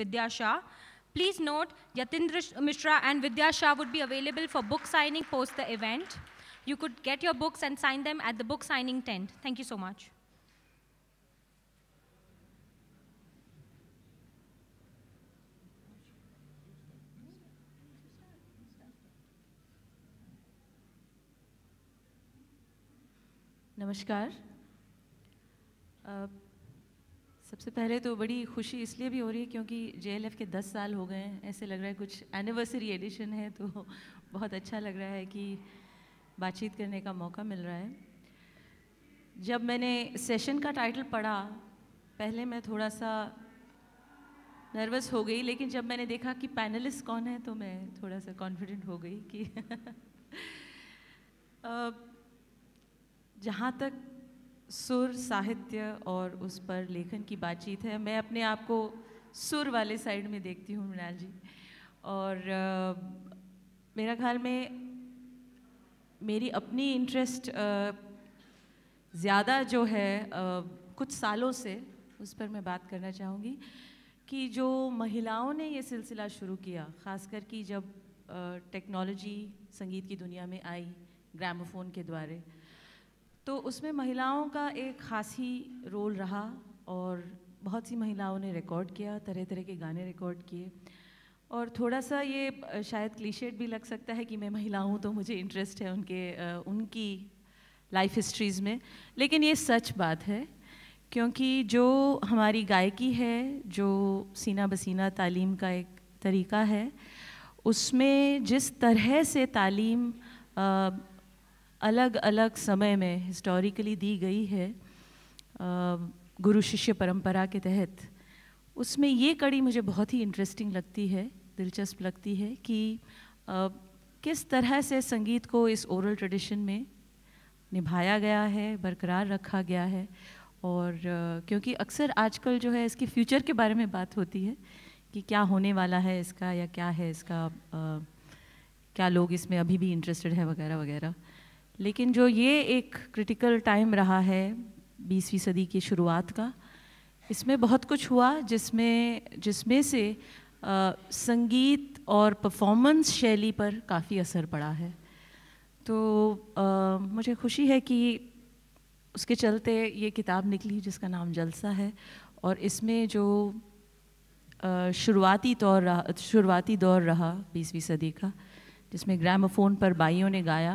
Vidya Shah. Please note, Yatindra Mishra and Vidya Shah would be available for book signing post the event. You could get your books and sign them at the book signing tent. Thank you so much. Namaskar. Uh, सबसे पहले तो बड़ी खुशी इसलिए भी हो रही है क्योंकि जे के दस साल हो गए हैं ऐसे लग रहा है कुछ एनिवर्सरी एडिशन है तो बहुत अच्छा लग रहा है कि बातचीत करने का मौका मिल रहा है जब मैंने सेशन का टाइटल पढ़ा पहले मैं थोड़ा सा नर्वस हो गई लेकिन जब मैंने देखा कि पैनलिस्ट कौन है तो मैं थोड़ा सा कॉन्फिडेंट हो गई कि जहाँ तक सुर साहित्य और उस पर लेखन की बातचीत है मैं अपने आप को सुर वाले साइड में देखती हूँ मृणाल जी और आ, मेरा ख्याल में मेरी अपनी इंटरेस्ट ज़्यादा जो है आ, कुछ सालों से उस पर मैं बात करना चाहूँगी कि जो महिलाओं ने ये सिलसिला शुरू किया ख़ासकर कि जब टेक्नोलॉजी संगीत की दुनिया में आई ग्रामोफोन के द्वारा तो उसमें महिलाओं का एक खासी रोल रहा और बहुत सी महिलाओं ने रिकॉर्ड किया तरह तरह के गाने रिकॉर्ड किए और थोड़ा सा ये शायद क्लीशेड भी लग सकता है कि मैं महिला हूँ तो मुझे इंटरेस्ट है उनके उनकी लाइफ हिस्ट्रीज़ में लेकिन ये सच बात है क्योंकि जो हमारी गायकी है जो सीना बसीना तालीम का एक तरीका है उसमें जिस तरह से तालीम अलग अलग समय में हिस्टोरिकली दी गई है गुरु शिष्य परंपरा के तहत उसमें ये कड़ी मुझे बहुत ही इंटरेस्टिंग लगती है दिलचस्प लगती है कि किस तरह से संगीत को इस ओरल ट्रेडिशन में निभाया गया है बरकरार रखा गया है और क्योंकि अक्सर आजकल जो है इसके फ्यूचर के बारे में बात होती है कि क्या होने वाला है इसका या क्या है इसका आ, क्या लोग इसमें अभी भी इंटरेस्टेड है वगैरह वगैरह लेकिन जो ये एक क्रिटिकल टाइम रहा है बीसवीं सदी की शुरुआत का इसमें बहुत कुछ हुआ जिसमें जिसमें से आ, संगीत और परफॉर्मेंस शैली पर काफ़ी असर पड़ा है तो आ, मुझे खुशी है कि उसके चलते ये किताब निकली जिसका नाम जलसा है और इसमें जो शुरुआती तौर रहा शुरुआती दौर रहा बीसवीं सदी का जिसमें ग्रामोफोन पर बाइयों ने गाया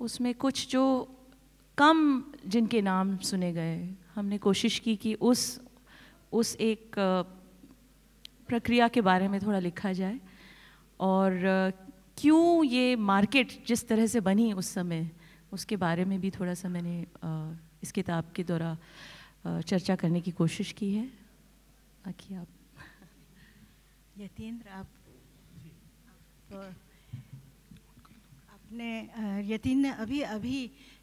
उसमें कुछ जो कम जिनके नाम सुने गए हमने कोशिश की कि उस उस एक प्रक्रिया के बारे में थोड़ा लिखा जाए और क्यों ये मार्केट जिस तरह से बनी उस समय उसके बारे में भी थोड़ा सा मैंने इस किताब के द्वारा चर्चा करने की कोशिश की है बाकी आप यतेंद्र आप, आप आपने यतीन ने अभी अभी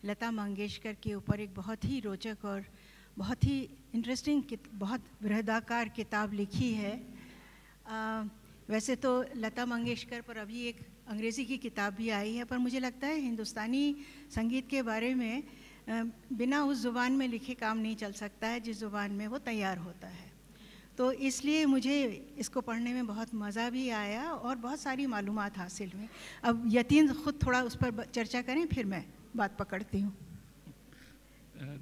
लता मंगेशकर के ऊपर एक बहुत ही रोचक और बहुत ही इंटरेस्टिंग बहुत बृहदाकार किताब लिखी है आ, वैसे तो लता मंगेशकर पर अभी एक अंग्रेज़ी की किताब भी आई है पर मुझे लगता है हिंदुस्तानी संगीत के बारे में बिना उस ज़ुबान में लिखे काम नहीं चल सकता है जिस ज़ुबान में वो तैयार होता है तो इसलिए मुझे इसको पढ़ने में बहुत मज़ा भी आया और बहुत सारी मालूम हासिल हुई अब यतीन ख़ुद थोड़ा उस पर चर्चा करें फिर मैं बात पकड़ती हूँ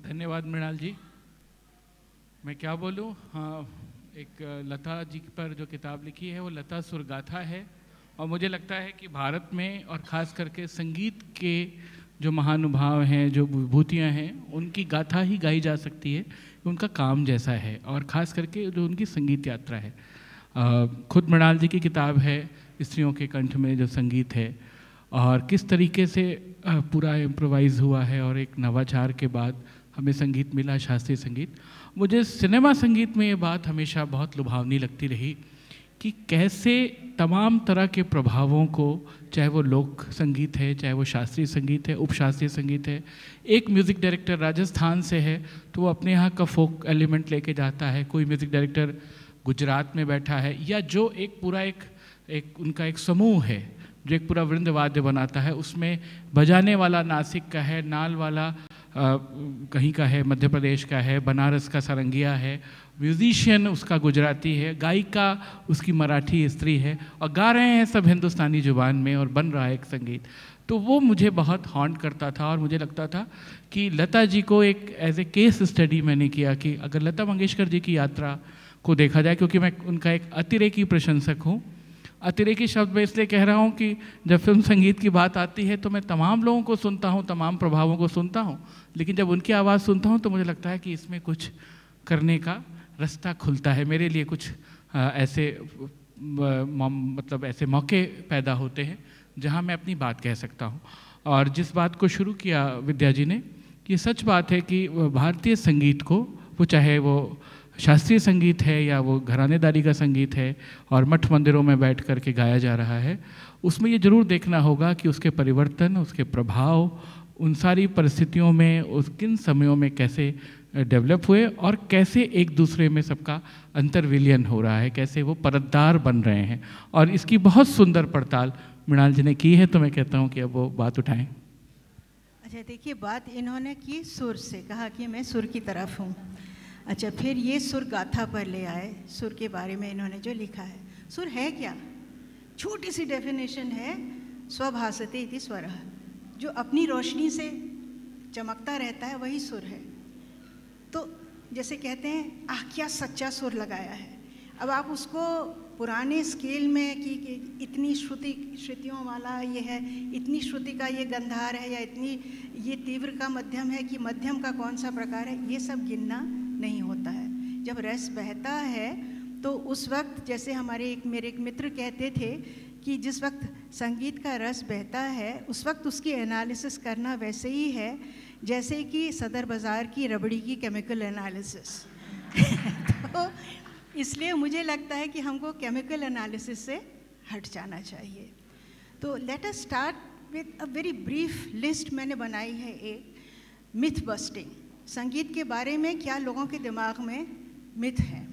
धन्यवाद मृणाल जी मैं क्या बोलूँ हाँ एक लता जी पर जो किताब लिखी है वो लता सुरगाथा है और मुझे लगता है कि भारत में और ख़ास करके संगीत के जो महानुभाव हैं जो विभूतियाँ हैं उनकी गाथा ही गाई जा सकती है उनका काम जैसा है और ख़ास करके जो उनकी संगीत यात्रा है खुद मृणाल जी की किताब है स्त्रियों के कंठ में जो संगीत है और किस तरीके से पूरा इम्प्रोवाइज़ हुआ है और एक नवाचार के बाद हमें संगीत मिला शास्त्रीय संगीत मुझे सिनेमा संगीत में ये बात हमेशा बहुत लुभावनी लगती रही कि कैसे तमाम तरह के प्रभावों को चाहे वो लोक संगीत है चाहे वो शास्त्रीय संगीत है उपशास्त्रीय संगीत है एक म्यूज़िक डायरेक्टर राजस्थान से है तो वो अपने यहाँ का फोक एलिमेंट लेके जाता है कोई म्यूज़िक डायरेक्टर गुजरात में बैठा है या जो एक पूरा एक एक उनका एक समूह है जो एक पूरा वृंदवाद्य बनाता है उसमें बजाने वाला नासिक का है नाल वाला आ, कहीं का है मध्य प्रदेश का है बनारस का सारंगिया है म्यूजिशियन उसका गुजराती है गायिका उसकी मराठी स्त्री है और गा रहे हैं सब हिंदुस्तानी जुबान में और बन रहा है एक संगीत तो वो मुझे बहुत हॉन्ट करता था और मुझे लगता था कि लता जी को एक एज ए केस स्टडी मैंने किया कि अगर लता मंगेशकर जी की यात्रा को देखा जाए क्योंकि मैं उनका एक अतिरेकी प्रशंसक हूँ अतिरेकी शब्द मैं इसलिए कह रहा हूँ कि जब फिल्म संगीत की बात आती है तो मैं तमाम लोगों को सुनता हूँ तमाम प्रभावों को सुनता हूँ लेकिन जब उनकी आवाज़ सुनता हूँ तो मुझे लगता है कि इसमें कुछ करने का रास्ता खुलता है मेरे लिए कुछ ऐसे मतलब ऐसे मौके पैदा होते हैं जहाँ मैं अपनी बात कह सकता हूँ और जिस बात को शुरू किया विद्या जी ने ये सच बात है कि भारतीय संगीत को वो चाहे वो शास्त्रीय संगीत है या वो घरानेदारी का संगीत है और मठ मंदिरों में बैठ कर के गाया जा रहा है उसमें ये ज़रूर देखना होगा कि उसके परिवर्तन उसके प्रभाव उन सारी परिस्थितियों में उस किन समयों में कैसे डेवलप हुए और कैसे एक दूसरे में सबका अंतर्विलियन हो रहा है कैसे वो परतदार बन रहे हैं और इसकी बहुत सुंदर पड़ताल मृणाल जी ने की है तो मैं कहता हूँ कि अब वो बात उठाएं अच्छा देखिए बात इन्होंने की सुर से कहा कि मैं सुर की तरफ हूँ अच्छा फिर ये सुर गाथा पर ले आए सुर के बारे में इन्होंने जो लिखा है सुर है क्या छोटी सी डेफिनेशन है स्वभाषते थी जो अपनी रोशनी से चमकता रहता है वही सुर है तो जैसे कहते हैं आह क्या सच्चा सुर लगाया है अब आप उसको पुराने स्केल में कि, इतनी श्रुति श्रुतियों वाला ये है इतनी श्रुति का ये गंधार है या इतनी ये तीव्र का मध्यम है कि मध्यम का कौन सा प्रकार है ये सब गिनना नहीं होता है जब रस बहता है तो उस वक्त जैसे हमारे एक मेरे एक मित्र कहते थे कि जिस वक्त संगीत का रस बहता है उस वक्त उसकी एनालिसिस करना वैसे ही है जैसे कि सदर बाज़ार की रबड़ी की केमिकल एनालिसिस तो इसलिए मुझे लगता है कि हमको केमिकल एनालिसिस से हट जाना चाहिए तो let us start with a very brief list मैंने बनाई है एक मिथ बस्टिंग संगीत के बारे में क्या लोगों के दिमाग में मिथ हैं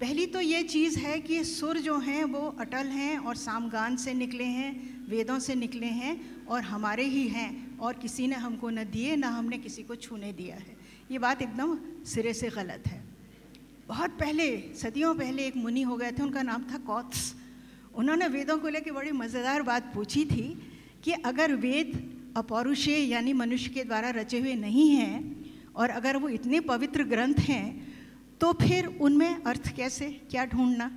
पहली तो ये चीज़ है कि सुर जो हैं वो अटल हैं और सामगान से निकले हैं वेदों से निकले हैं और हमारे ही हैं और किसी ने हमको न दिए ना हमने किसी को छूने दिया है ये बात एकदम सिरे से गलत है बहुत पहले सदियों पहले एक मुनि हो गए थे उनका नाम था कौत्स उन्होंने वेदों को लेकर बड़ी मज़ेदार बात पूछी थी कि अगर वेद अपौरुषे यानी मनुष्य के द्वारा रचे हुए नहीं हैं और अगर वो इतने पवित्र ग्रंथ हैं तो फिर उनमें अर्थ कैसे क्या ढूंढना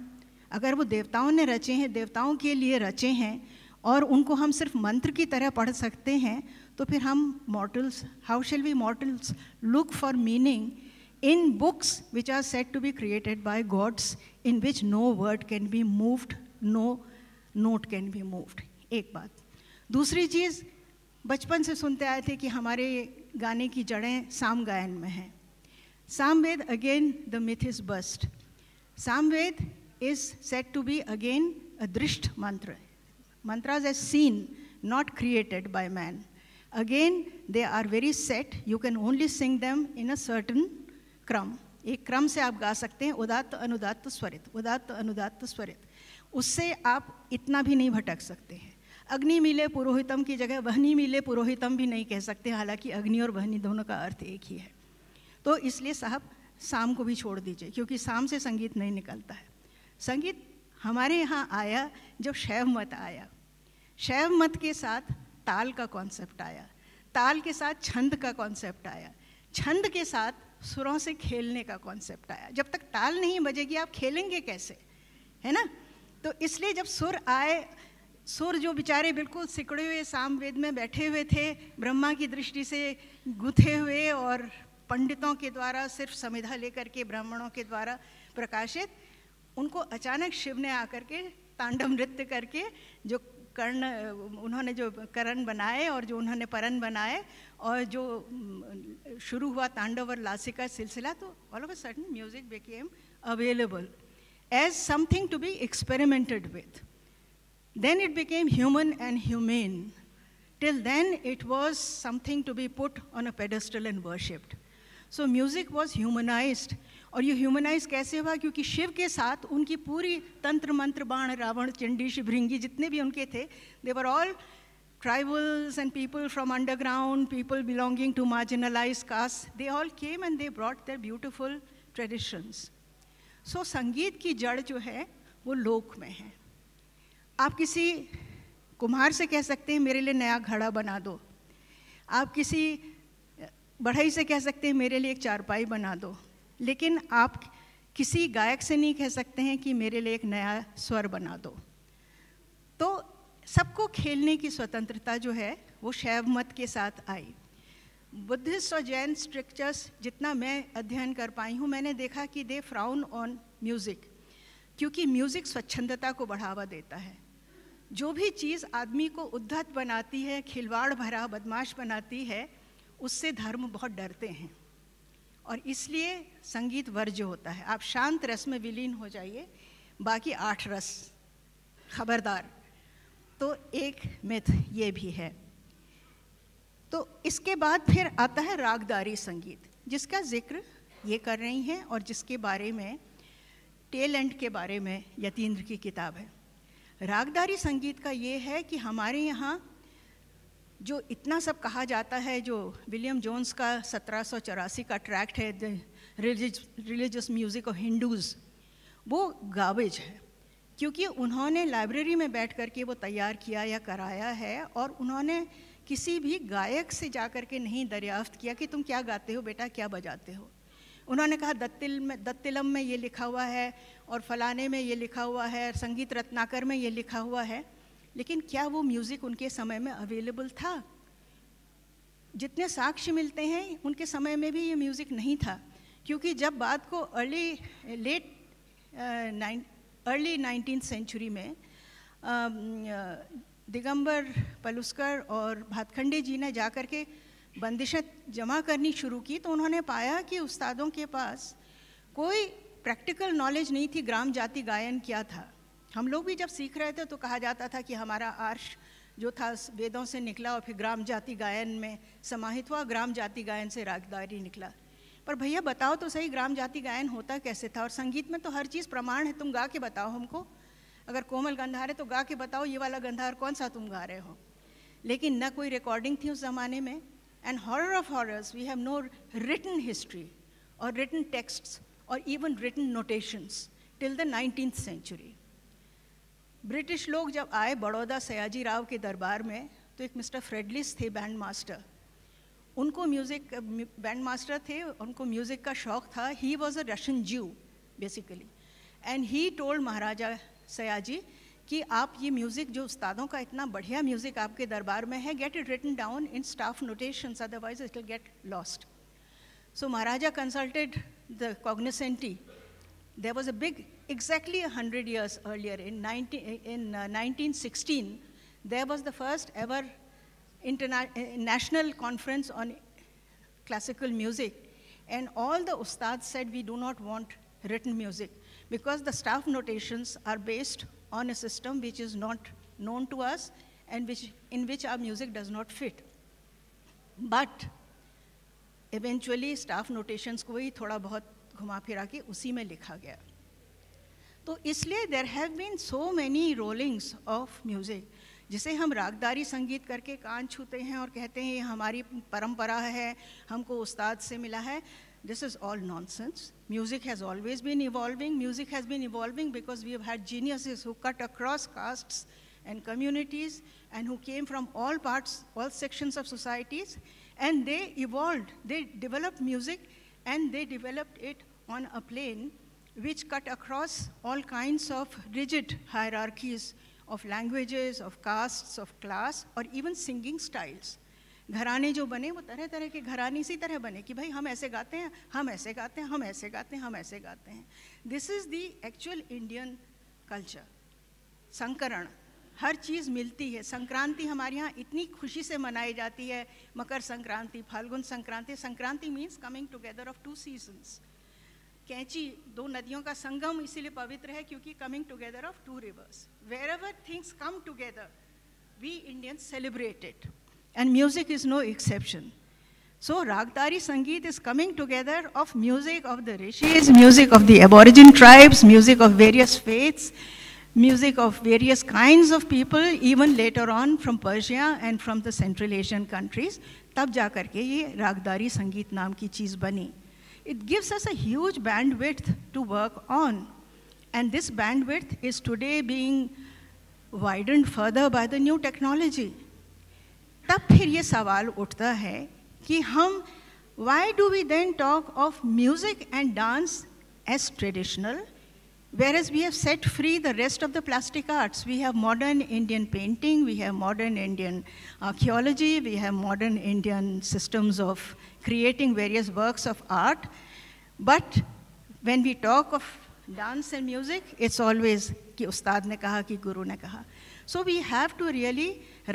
अगर वो देवताओं ने रचे हैं देवताओं के लिए रचे हैं और उनको हम सिर्फ मंत्र की तरह पढ़ सकते हैं तो फिर हम models how shall we models look for meaning in books which are set to be created by gods in which no word can be moved no note can be moved एक बात दूसरी चीज़ बचपन से सुनते आए थे कि हमारे गाने की जड़ें साम गायन में हैं Samved, again, the myth is burst. Samved is said to be, again, a Drisht mantra. Mantras as seen, not created by man. Again, they are very set. You can only sing them in a certain क्रम. एक क्रम से आप गा सकते हैं उदात्त अनुदात्त स्वरित उदात्त अनुदात्त स्वरित उससे आप इतना भी नहीं भटक सकते हैं अग्नि मिले पुरोहितम की जगह वहनी मिले पुरोहितम भी नहीं कह सकते हालांकि अग्नि और वहनी दोनों का अर्थ एक ही है तो इसलिए साहब शाम को भी छोड़ दीजिए क्योंकि शाम से संगीत नहीं निकलता है संगीत हमारे यहाँ आया जब शैव मत आया शैव मत के साथ ताल का कॉन्सेप्ट आया ताल के साथ छंद का कॉन्सेप्ट आया छंद के साथ सुरों से खेलने का कॉन्सेप्ट आया जब तक ताल नहीं बजेगी आप खेलेंगे कैसे है ना तो इसलिए जब सुर आए सुर जो बेचारे बिल्कुल सिकड़े हुए सामवेद में बैठे हुए थे ब्रह्मा की दृष्टि से गुथे हुए और पंडितों के द्वारा सिर्फ संविधा लेकर के ब्राह्मणों के द्वारा प्रकाशित उनको अचानक शिव ने आकर के तांडव नृत्य करके जो कर्ण उन्होंने जो करण बनाए और जो उन्होंने परण बनाए और जो शुरू हुआ तांडव और लासिका सिलसिला तो all of a sudden music became available as something to be experimented with then it became human and humane till then it was something to be put on a pedestal and worshipped so music was humanize और ये humanise कैसे हुआ क्योंकि शिव के साथ उनकी पूरी तंत्र मंत्र बाण रावण चंडी शिवरिंगी जितने भी उनके थे they were all tribals and people from underground people belonging to marginalize caste they all came and they brought their beautiful traditions so संगीत की जड़ जो है वो लोक में है आप किसी कुम्हार से कह सकते हैं मेरे लिए नया घड़ा बना दो आप किसी बढ़ई से कह सकते हैं मेरे लिए एक चारपाई बना दो लेकिन आप किसी गायक से नहीं कह सकते हैं कि मेरे लिए एक नया स्वर बना दो तो सबको खेलने की स्वतंत्रता जो है वो शैव मत के साथ आई बुद्धिस्ट और जैन स्ट्रिक्चर्स जितना मैं अध्ययन कर पाई हूँ मैंने देखा कि दे फ्राउन ऑन म्यूज़िक क्योंकि म्यूज़िक स्वच्छंदता को बढ़ावा देता है जो भी चीज़ आदमी को उद्धत बनाती है खिलवाड़ भरा बदमाश बनाती है उससे धर्म बहुत डरते हैं और इसलिए संगीत वर्ज्य होता है आप शांत रस में विलीन हो जाइए बाकी आठ रस खबरदार तो एक मिथ ये भी है तो इसके बाद फिर आता है रागदारी संगीत जिसका जिक्र ये कर रही हैं और जिसके बारे में टेल एंड के बारे में यतीन्द्र की किताब है रागदारी संगीत का ये है कि हमारे यहाँ जो इतना सब कहा जाता है जो विलियम जोन्स का सत्रह का ट्रैक्ट है the religious music of Hindus वो गावेज है क्योंकि उन्होंने लाइब्रेरी में बैठ कर के वो तैयार किया या कराया है और उन्होंने किसी भी गायक से जा कर के नहीं दरियाफ्त किया कि तुम क्या गाते हो बेटा क्या बजाते हो उन्होंने कहा दत्तिल में दत्तिलम में ये लिखा हुआ है और फलाने में ये लिखा हुआ है संगीत रत्नाकर में ये लिखा हुआ है लेकिन क्या वो म्यूज़िक उनके समय में अवेलेबल था जितने साक्ष्य मिलते हैं उनके समय में भी ये म्यूज़िक नहीं था क्योंकि जब बात को early late early nineteen century में um, uh, दिगंबर पलुस्कर और भातखंडे जी ने जा कर के बंदिशें जमा करनी शुरू की तो उन्होंने पाया कि उस्तादों के पास कोई प्रैक्टिकल नॉलेज नहीं थी ग्राम जाति गायन क्या था हम लोग भी जब सीख रहे थे तो कहा जाता था कि हमारा आर्श जो था वेदों से निकला और फिर ग्राम जाति गायन में समाहित हुआ ग्राम जाति गायन से रागदारी निकला पर भैया बताओ तो सही ग्राम जाति गायन होता कैसे था और संगीत में तो हर चीज़ प्रमाण है तुम गा के बताओ हमको अगर कोमल गंधार है तो गा के बताओ ये वाला गंधार कौन सा तुम गा रहे हो लेकिन न कोई रिकॉर्डिंग थी उस ज़माने में and horror of horrors we have no written history और रिटन टेक्स्ट्स और even written notations till the nineteen century British लोग जब आए बड़ौदा सयाजी राव के दरबार में तो एक मिस्टर फ्रेडलिस थे बैंड मास्टर उनको म्यूज़िक बैंड मास्टर थे उनको म्यूज़िक का शौक़ था ही वॉज़ अ रशियन ज्यू बेसिकली एंड ही टोल्ड महाराजा सयाजी कि आप ये म्यूज़िक जो उस्तादों का इतना बढ़िया म्यूज़िक आपके दरबार में है get it written down in staff notations otherwise it will get lost so Maharaja consulted the cognoscenti there was a big exactly 100 years earlier, in, 19, in uh, 1916, there was the first ever international uh, conference on classical music. And all the ustads said, we do not want written music because the staff notations are based on a system which is not known to us and which, in which our music does not fit. But eventually staff notations को ही थोड़ा बहुत घुमा फिरा के उसी में लिखा गया तो इसलिए there have been so many rollings of music जिसे हम रागदारी संगीत करके कान छूते हैं और कहते हैं ये हमारी परंपरा है हमको उस्ताद से मिला है this is all nonsense music has always been evolving music has been evolving because we had genius who cut across caste and communities and who came from all parts all section of societies and they evolve they develop music and they developed it on a plane which cut across all kinds of rigid hierarchies of languages, of castes, of class, और even singing styles. घराने जो बने वो तरह तरह के घराने इसी तरह बने कि भाई हम ऐसे गाते हैं हम ऐसे गाते हैं हम ऐसे गाते हैं हम ऐसे गाते हैं this is the actual Indian culture संकरण हर चीज़ मिलती है संक्रांति हमारे यहाँ इतनी खुशी से मनाई जाती है Makar Sankranti Phalgun Sankranti Sankranti means coming together of two seasons कैंची दो नदियों का संगम इसीलिए पवित्र है क्योंकि coming together of two rivers wherever things come together we Indian celebrate it and music is no exception so ragdari sangeet is coming together of music of the rishis music of the aborigine tribes music of various faiths music of various kind of people even letter on from Persia and from the central Asian countries तब जा के ये रागदारी संगीत नाम की चीज़ बनी It gives us a huge bandwidth to work on. And this bandwidth is today being widened further by the new technology. तब फिर ये सवाल उठता है कि हम why do we then talk of music and dance as traditional, whereas we have set free the rest of the plastic arts? We have modern Indian painting, we have modern Indian archaeology, we have modern Indian systems of creating various works of art. But when we talk of dance and music, it's always ki ustad ne kaha, ki guru ne kaha. So we have to really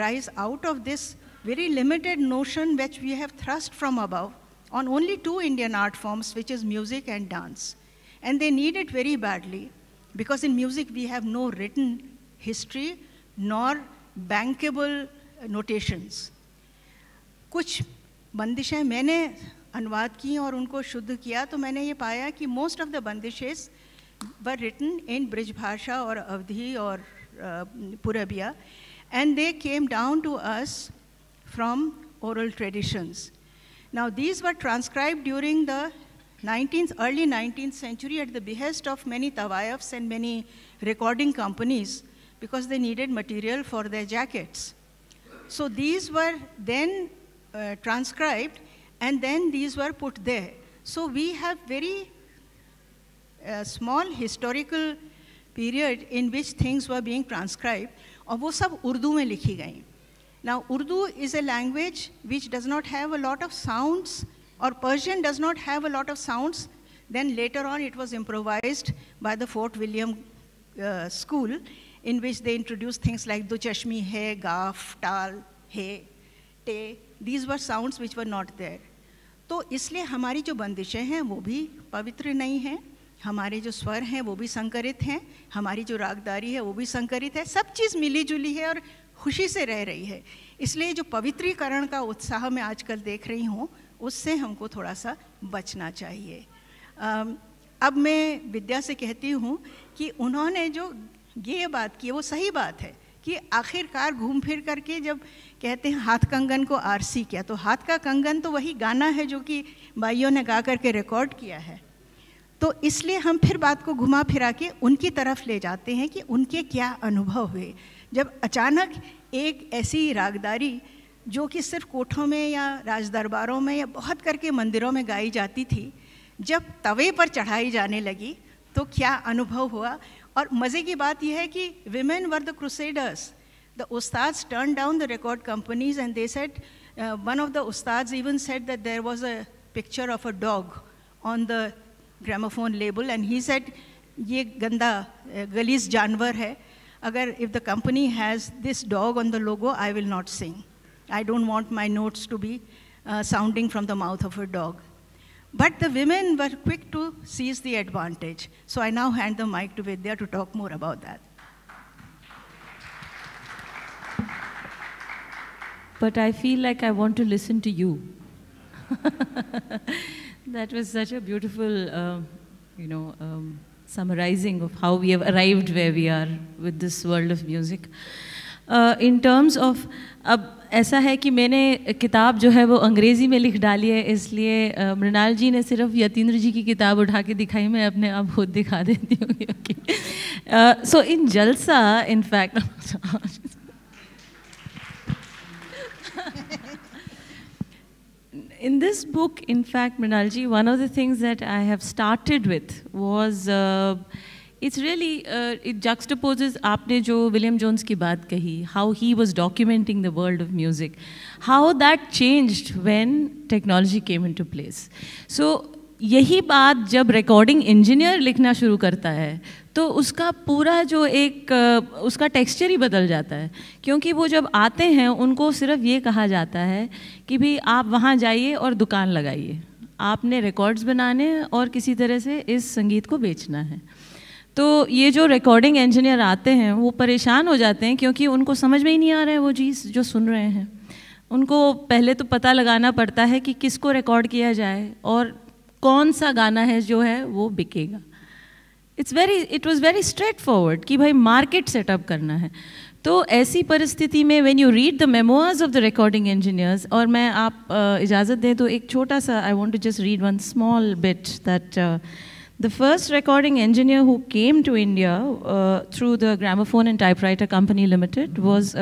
rise out of this very limited notion which we have thrust from above on only two Indian art forms, which is music and dance. And they need it very badly because in music we have no written history nor bankable notations. कुछ बंदिशें मैंने अनुवाद की और उनको शुद्ध किया तो मैंने ये पाया कि most of were written in Brij Bhasha or Avdhi or uh, and they came down to us from oral traditions. Now, these were transcribed during the early 19th century at the behest of many tawayafs and many recording companies because they needed material for their jackets. So these were then uh, transcribed, and then these were put there. So we have very uh, small historical period in which things were being transcribed, and those were Urdu में लिखी Now, Urdu is a language which does not have a lot of sounds, or Persian does not have a lot of sounds. Then later on, it was improvised by the Fort William uh, School, in which they introduced things like duchashmi hai, gaf, tal, hai, te, these were sounds which were not there तो इसलिए हमारी जो बंदिशें हैं वो भी पवित्र नहीं हैं हमारे जो स्वर हैं वो भी संकरित हैं हमारी जो रागदारी है वो भी संकरित है सब चीज़ मिली जुली है और खुशी से रह रही है इसलिए जो पवित्रीकरण का उत्साह मैं आजकल देख रही हूँ उससे हमको थोड़ा सा बचना चाहिए अब मैं विद्या से कहती हूँ कि उन्होंने जो ये बात की वो सही बात है कि आखिरकार घूम फिर करके जब कहते हैं हाथ कंगन को आरसी किया तो हाथ का कंगन तो वही गाना है जो कि भाइयों ने गा करके रिकॉर्ड किया है तो इसलिए हम फिर बात को घुमा फिरा के उनकी तरफ ले जाते हैं कि उनके क्या अनुभव हुए जब अचानक एक ऐसी रागदारी जो कि सिर्फ कोठों में या राजदरबारों में या बहुत करके मंदिरों में गाई जाती थी जब तवे पर चढ़ाई जाने लगी तो क्या अनुभव हुआ और मज़े की बात यह है कि women were the crusaders the ustads turned down the record companies and they said, uh, one of the ustads even said that there was a picture of a dog on the gramophone label and he said, ye ganda, uh, galis janwar hai. Agar, if the company has this dog on the logo, I will not sing. I don't want my notes to be uh, sounding from the mouth of a dog. But the women were quick to seize the advantage. So I now hand the mic to Vidya to talk more about that. but I feel like I want to listen to you. that was such a beautiful, uh, you know, um, summarizing of how we have arrived where we are with this world of music. Uh, in terms of अब ऐसा है कि मैंने किताब जो है वो अंग्रेज़ी में लिख डाली है इसलिए uh, मृणाल जी ने सिर्फ यतीन्द्र जी की किताब उठा के दिखाई मैं अपने आप खुद दिखा देती हूँ so in Jalsa in fact in this book, in fact, Mrinalji, one of the things that I have started with was uh, it's really uh, it juxtaposes आपने जो William Jones की बात कही how he was documenting the world of music, how that changed when technology came into place. So यही बात जब recording engineer लिखना शुरू करता है तो उसका पूरा जो एक उसका टेक्सचर ही बदल जाता है क्योंकि वो जब आते हैं उनको सिर्फ ये कहा जाता है कि भाई आप वहाँ जाइए और दुकान लगाइए आपने रिकॉर्ड्स बनाने और किसी तरह से इस संगीत को बेचना है तो ये जो रिकॉर्डिंग इंजीनियर आते हैं वो परेशान हो जाते हैं क्योंकि उनको समझ में ही नहीं आ रहा है वो चीज़ जो सुन रहे हैं उनको पहले तो पता लगाना पड़ता है कि किसको रिकॉर्ड किया जाए और कौन सा गाना है जो है वो बिकेगा it's very it was very straightforward कि भाई मार्केट सेटअप करना है तो ऐसी परिस्थिति में when you read the memoirs of the recording engineers और मैं आप uh, इजाज़त दें तो एक छोटा सा I want to just read one small bit that the first recording engineer who came to India through the gramophone and typewriter company limited was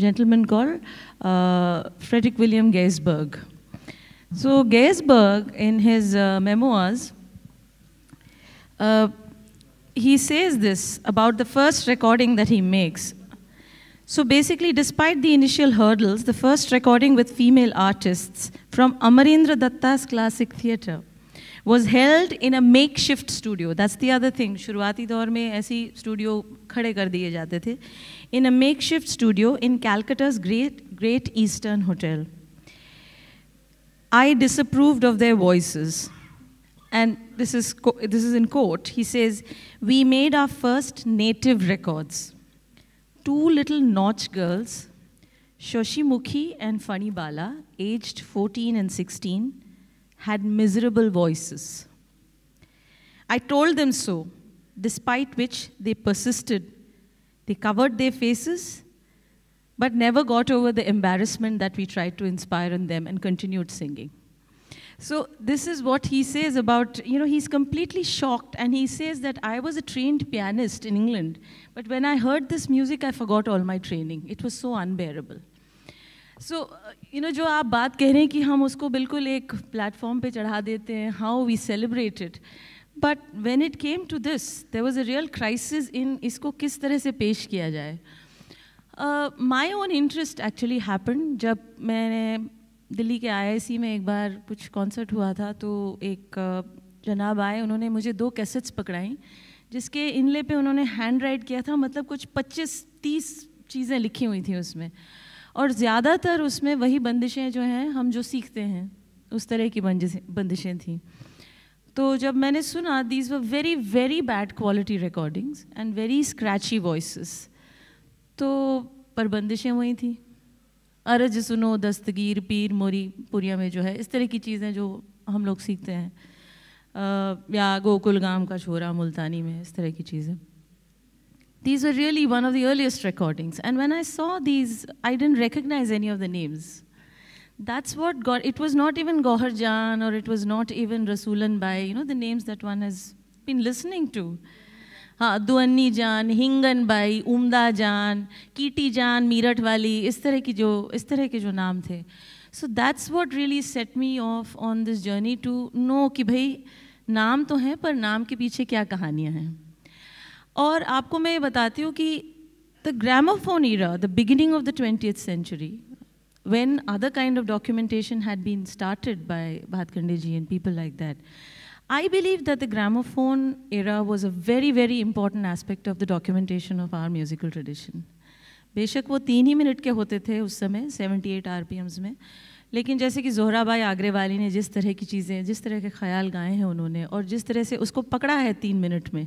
gentleman call Frederick William Gaisberg so Gaisberg in his memoirs he says this about the first recording that he makes. So basically, despite the initial hurdles, the first recording with female artists from Amarendra Datta's classic theatre was held in a makeshift studio. That's the other thing. शुरुआती दौर में ऐसी studio खड़े कर दिए जाते थे. In a makeshift studio in Calcutta's Great Great Eastern Hotel. I disapproved of their voices, and this is, this is in quote, he says, We made our first native records. Two little notch girls, Shoshimukhi and Fani Bala, aged 14 and 16, had miserable voices. I told them so, despite which they persisted. They covered their faces, but never got over the embarrassment that we tried to inspire in them and continued singing. So this is what he says about, you know, he's completely shocked and he says that I was a trained pianist in England, but when I heard this music, I forgot all my training. It was so unbearable. So uh, you know, जो आप बात कह रहे हैं कि हम उसको बिल्कुल एक platform पे चढ़ा देते हैं how we it, but when it came to this there was a real crisis in इसको किस तरह से पेश किया जाए uh, माई दिल्ली के आईआईसी में एक बार कुछ कॉन्सर्ट हुआ था तो एक जनाब आए उन्होंने मुझे दो कैसेट्स पकड़ाई जिसके इनले पे उन्होंने हैंड राइट किया था मतलब कुछ 25-30 चीज़ें लिखी हुई थी उसमें और ज़्यादातर उसमें वही बंदिशें जो हैं हम जो सीखते हैं उस तरह की बंदिशें बंदिशें तो जब मैंने सुना these were very very bad quality recordings and very scratchy voice तो पर बंदिशें वही थी अरज सुनो दस्तगीर पीर मोरी पुरिया में जो है इस तरह की चीज़ें जो हम लोग सीखते हैं आ, या गोकुल गाम का छोरा मुल्तानी में इस तरह की चीज़ें these are really one of the earliest recordings and when I saw these I didn't recognise any of the names that's what got it was not even Gauhar Jaan और it was not even Rasoolan Bai you know the names that one has been listening to हाँ दुअन्नी जान हिंगन by उमदा जान कीटी जान मीरठ वाली इस तरह की जो इस तरह के जो नाम थे so that's what really set me off on this journey to know कि भाई नाम तो हैं पर नाम के पीछे क्या कहानियाँ हैं और आपको मैं ये बताती हूँ कि the gramophone era the beginning of the twenty century when other kind of documentation had been started by Bhatkhande ji and people like that I believe that the gramophone era was a very, very important aspect of the documentation of our musical tradition. बेशक वो तीन ही minute के होते थे उस समय 78 AIIMS में लेकिन जैसे कि जोहरा आगरे वाली ने जिस तरह की चीज़ें जिस तरह के ख्याल गाए हैं उन्होंने और जिस तरह से उसको पकड़ा है तीन मिनट में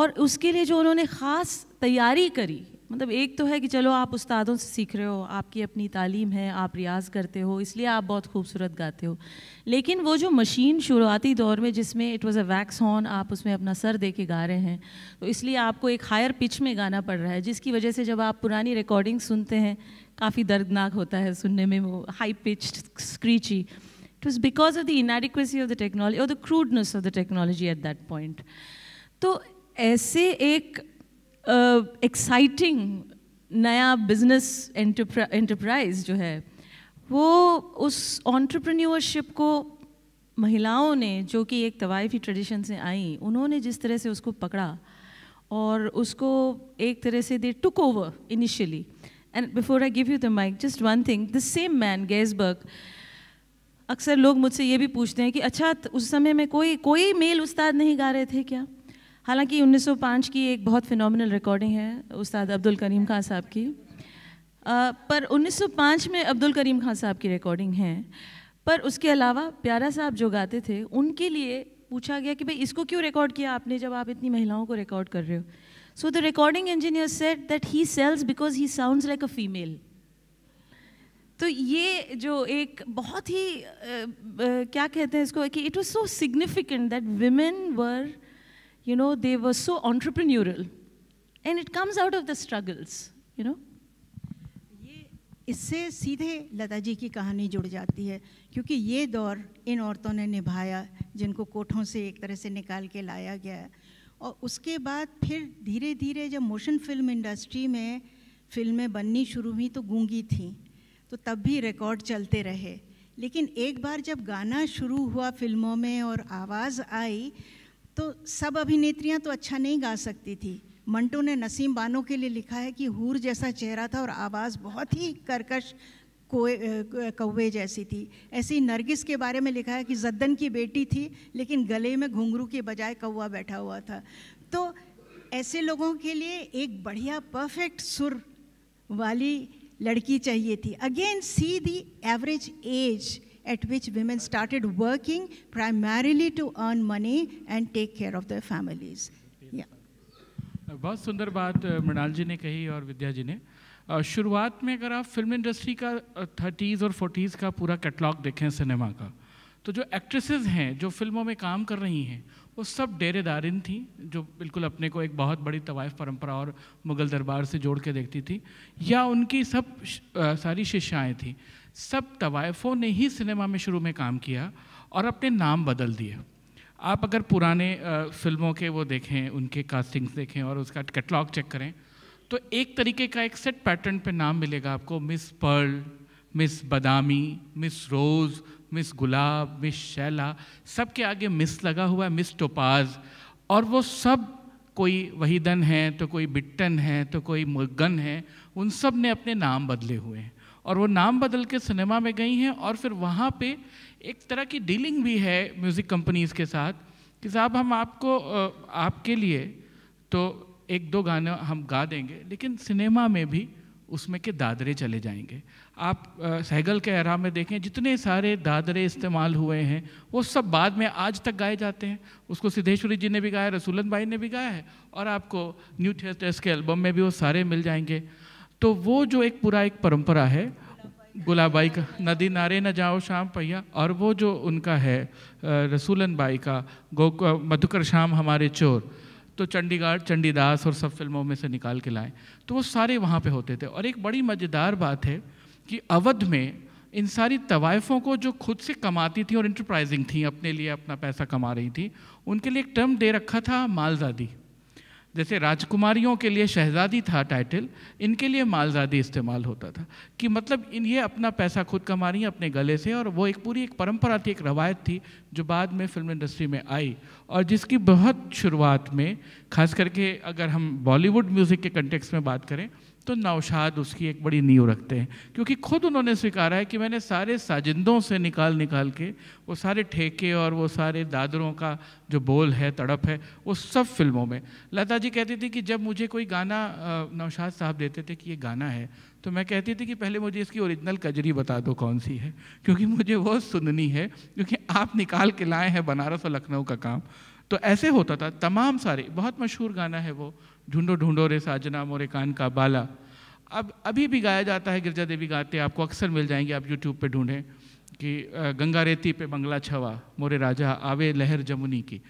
और उसके लिए जो उन्होंने ख़ास तैयारी करी मतलब एक तो है कि चलो आप उस्तादों से सीख रहे हो आपकी अपनी तालीम है आप रियाज करते हो इसलिए आप बहुत खूबसूरत गाते हो लेकिन वो जो मशीन शुरुआती दौर में जिसमें it was a wax horn आप उसमें अपना सर दे के गा रहे हैं तो इसलिए आपको एक हायर पिच में गाना पड़ रहा है जिसकी वजह से जब आप पुरानी रिकॉर्डिंग सुनते हैं काफ़ी दर्दनाक होता है सुनने में वो high pitch screechy it was because of the inadequacy of the technology और the crudeness of the technology at that point तो ऐसे एक एक्साइटिंग नया बिजनेस एंटरप्राइज जो है वो उस ऑन्टरप्रन्यरशिप को महिलाओं ने जो कि एक तवायफी ट्रेडिशन से आई उन्होंने जिस तरह से उसको पकड़ा और उसको एक तरह से they took over initially and before I give you the mic just one thing the same man Gaisberg अक्सर लोग मुझसे ये भी पूछते हैं कि अच्छा उस समय में कोई कोई मेल उस्ताद नहीं गा रहे थे क्या हालांकि 1905 की एक बहुत फिनोमिनल रिकॉर्डिंग है उस्ताद अब्दुल करीम खान साहब की आ, पर 1905 में अब्दुल करीम खान साहब की रिकॉर्डिंग है पर उसके अलावा प्यारा साहब जो गाते थे उनके लिए पूछा गया कि भाई इसको क्यों रिकॉर्ड किया आपने जब आप इतनी महिलाओं को रिकॉर्ड कर रहे हो so the recording engineer said that he sells because he sounds like a female तो ये जो एक बहुत ही आ, आ, क्या कहते हैं इसको कि it was so significant that women were you know, they were so entrepreneurial. And it comes out of the struggles, you know. इससे सीधे लता जी की कहानी जुड़ जाती है क्योंकि ये दौर इन औरतों ने निभाया जिनको कोठों से एक तरह से निकाल के लाया गया और उसके बाद फिर धीरे धीरे जब मोशन फिल्म इंडस्ट्री में फिल्में बननी शुरू हुई तो गूंगी थी तो तब भी रिकॉर्ड चलते रहे लेकिन एक बार जब गाना शुरू हुआ फिल्मों में और आवाज़ आई तो सब अभिनेत्रियां तो अच्छा नहीं गा सकती थी मंटो ने नसीम बानो के लिए लिखा है कि हूर जैसा चेहरा था और आवाज़ बहुत ही करकश कौवे जैसी थी ऐसी नरगिस के बारे में लिखा है कि जद्दन की बेटी थी लेकिन गले में घुंघरू के बजाय कौवा बैठा हुआ था तो ऐसे लोगों के लिए एक बढ़िया परफेक्ट सुर वाली लड़की चाहिए थी again see the average age at which women started working primarily to earn money and take care of their families. Yeah. Uh, बहुत सुंदर बात uh, मृणाल जी ने कही और विद्या जी ने uh, शुरुआत में अगर आप फिल्म इंडस्ट्री का थर्टीज़ और फोर्टीज़ का पूरा कैटलॉग देखें सिनेमा का तो जो एक्ट्रेसेस हैं जो फिल्मों में काम कर रही हैं वो सब डेरे दारिन थी जो बिल्कुल अपने को एक बहुत बड़ी तवायफ परंपरा और मुग़ल दरबार से जोड़ के देखती थी या उनकी सब आ, सारी शिष्याएँ थी सब तवायफ़ों ने ही सिनेमा में शुरू में काम किया और अपने नाम बदल दिए आप अगर पुराने फिल्मों के वो देखें उनके कास्टिंग्स देखें और उसका कैटलॉग चेक करें तो एक तरीके का एक सेट पैटर्न पे नाम मिलेगा आपको Miss Pearl Miss Badami Miss Rose Miss Gulab Miss Shaila सब के आगे मिस लगा हुआ है मिस टोपाज और वो सब कोई वहीदन है तो कोई बिट्टन है तो कोई मुर्गन है उन सब ने अपने नाम बदले हुए हैं और वो नाम बदल के सिनेमा में गई हैं और फिर वहाँ पे एक तरह की डीलिंग भी है म्यूज़िक कंपनीज़ के साथ कि साहब हम आपको आपके लिए तो एक दो गाना हम गा देंगे लेकिन सिनेमा में भी उसमें के दादरे चले जाएंगे आप सहगल के एरा में देखें जितने सारे दादरे इस्तेमाल हुए हैं वो सब बाद में आज तक गाए जाते हैं उसको सिद्धेश्वरी जी ने भी गाया रसूलन भाई ने भी गाया है और आपको न्यू थिएटर्स के एल्बम में भी वो सारे मिल जाएंगे तो वो जो एक पूरा एक परंपरा है गुलाबाई का नदी नारे न जाओ शाम पहिया और वो जो उनका है रसूलन बाई का गो मधुकर शाम हमारे चोर तो चंडीगढ़ चंडीदास और सब फिल्मों में से निकाल के लाएँ तो वो सारे वहाँ पे होते थे और एक बड़ी मज़ेदार बात है कि अवध में इन सारी तवायफ़ों को जो खुद से कमाती थी और इंटरप्राइजिंग थी अपने लिए अपना पैसा कमा रही थी उनके लिए एक टर्म दे रखा था मालजादी जैसे राजकुमारियों के लिए शहजादी था टाइटल इनके लिए मालजादी इस्तेमाल होता था कि मतलब इन ये अपना पैसा खुद कमा रही हैं अपने गले से और वो एक पूरी एक परंपरा थी एक रवायत थी जो बाद में फिल्म इंडस्ट्री में आई और जिसकी बहुत शुरुआत में खास करके अगर हम बॉलीवुड म्यूज़िक के कंटेक्स में बात करें तो नौशाद उसकी एक बड़ी नींव रखते हैं क्योंकि खुद उन्होंने स्वीकारा है कि मैंने सारे साजिंदों से निकाल निकाल के वो सारे ठेके और वो सारे दादरों का जो बोल है तड़प है वो सब फिल्मों में लता जी कहती थी कि जब मुझे कोई गाना नौशाद साहब देते थे कि ये गाना है तो मैं कहती थी कि पहले मुझे इसकी ओरिजिनल कजरी बता दो कौन सी है क्योंकि मुझे वो सुननी है क्योंकि आप निकाल के लाए हैं बनारस और लखनऊ का काम तो ऐसे होता था तमाम सारे बहुत मशहूर गाना है वो ढूंढो ढूंढो रे साजना मोरे कान का बाला अब अभी भी गाया जाता है गिरजा देवी गाते आपको अक्सर मिल जाएंगे आप यूट्यूब पे ढूंढें कि गंगा रेती पे बंगला छवा मोरे राजा आवे लहर जमुनी की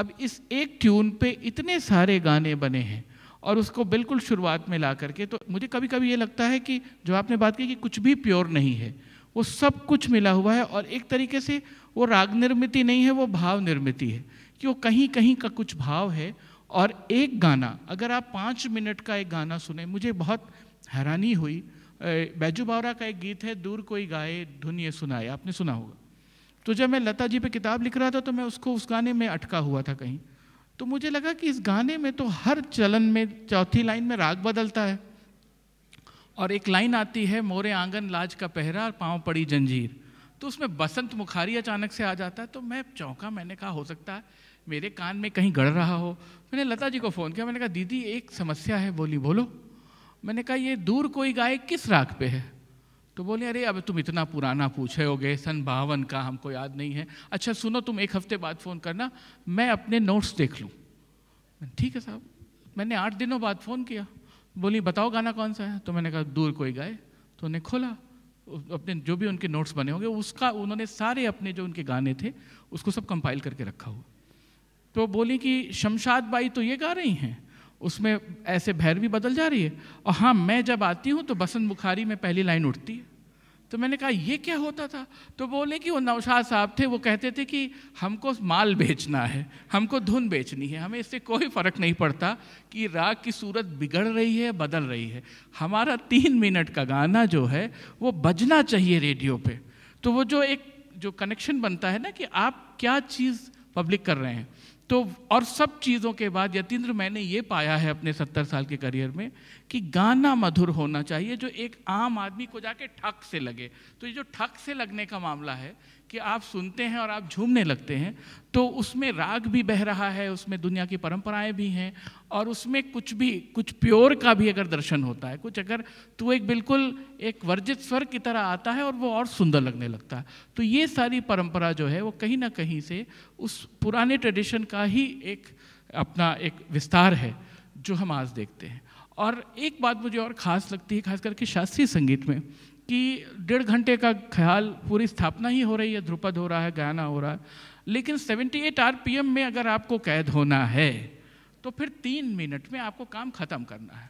अब इस एक ट्यून पे इतने सारे गाने बने हैं और उसको बिल्कुल शुरुआत में ला करके तो मुझे कभी कभी ये लगता है कि जो आपने बात की कि कुछ भी प्योर नहीं है वो सब कुछ मिला हुआ है और एक तरीके से वो राग निर्मिति नहीं है वो भाव निर्मिति है कि वो कहीं कहीं का कुछ भाव है और एक गाना अगर आप पाँच मिनट का एक गाना सुने मुझे बहुत हैरानी हुई बैजू बावरा का एक गीत है दूर कोई गाए धुन ये सुनाए आपने सुना होगा तो जब मैं लता जी पे किताब लिख रहा था तो मैं उसको उस गाने में अटका हुआ था कहीं तो मुझे लगा कि इस गाने में तो हर चलन में चौथी लाइन में राग बदलता है और एक लाइन आती है मोरे आंगन लाज का पहरा और पाँव पड़ी जंजीर तो उसमें बसंत मुखारी अचानक से आ जाता है तो मैं चौंका मैंने कहा हो सकता है मेरे कान में कहीं गड़ रहा हो मैंने लता जी को फ़ोन किया मैंने कहा दीदी एक समस्या है बोली बोलो मैंने कहा ये दूर कोई गाय किस राग पे है तो बोले अरे अब तुम इतना पुराना पूछे हो गए सन बावन का हमको याद नहीं है अच्छा सुनो तुम एक हफ्ते बाद फ़ोन करना मैं अपने नोट्स देख लूँ ठीक है साहब मैंने आठ दिनों बाद फ़ोन किया बोली बताओ गाना कौन सा है तो मैंने कहा दूर कोई गाए तो उन्हें खोला अपने जो भी उनके नोट्स बने होंगे उसका उन्होंने सारे अपने जो उनके गाने थे उसको सब कंपाइल करके रखा हुआ तो बोली कि शमशाद बाई तो ये गा रही हैं उसमें ऐसे भैर भी बदल जा रही है और हाँ मैं जब आती हूँ तो बसंत बुखारी में पहली लाइन उठती है तो मैंने कहा ये क्या होता था तो बोले कि वो नौशाद साहब थे वो कहते थे कि हमको माल बेचना है हमको धुन बेचनी है हमें इससे कोई फ़र्क नहीं पड़ता कि राग की सूरत बिगड़ रही है बदल रही है हमारा तीन मिनट का गाना जो है वो बजना चाहिए रेडियो पे तो वो जो एक जो कनेक्शन बनता है ना कि आप क्या चीज़ पब्लिक कर रहे हैं तो और सब चीज़ों के बाद यतीन्द्र मैंने ये पाया है अपने सत्तर साल के करियर में कि गाना मधुर होना चाहिए जो एक आम आदमी को जाके ठक से लगे तो ये जो ठक से लगने का मामला है कि आप सुनते हैं और आप झूमने लगते हैं तो उसमें राग भी बह रहा है उसमें दुनिया की परंपराएं भी हैं और उसमें कुछ भी कुछ प्योर का भी अगर दर्शन होता है कुछ अगर तो एक बिल्कुल एक वर्जित स्वर की तरह आता है और वो और सुंदर लगने लगता है तो ये सारी परंपरा जो है वो कहीं ना कहीं से उस पुराने ट्रेडिशन का ही एक अपना एक विस्तार है जो हम आज देखते हैं और एक बात मुझे और ख़ास लगती है खास करके शास्त्रीय संगीत में कि डेढ़ घंटे का ख्याल पूरी स्थापना ही हो रही है ध्रुपद हो रहा है गाना हो रहा है लेकिन 78 आरपीएम में अगर आपको कैद होना है तो फिर तीन मिनट में आपको काम ख़त्म करना है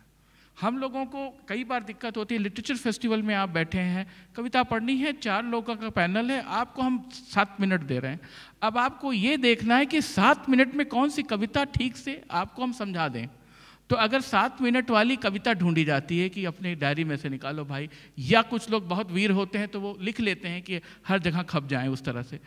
हम लोगों को कई बार दिक्कत होती है लिटरेचर फेस्टिवल में आप बैठे हैं कविता पढ़नी है चार लोगों का पैनल है आपको हम सात मिनट दे रहे हैं अब आपको ये देखना है कि सात मिनट में कौन सी कविता ठीक से आपको हम समझा दें तो अगर सात मिनट वाली कविता ढूंढी जाती है कि अपने डायरी में से निकालो भाई या कुछ लोग बहुत वीर होते हैं तो वो लिख लेते हैं कि हर जगह खप जाएं उस तरह से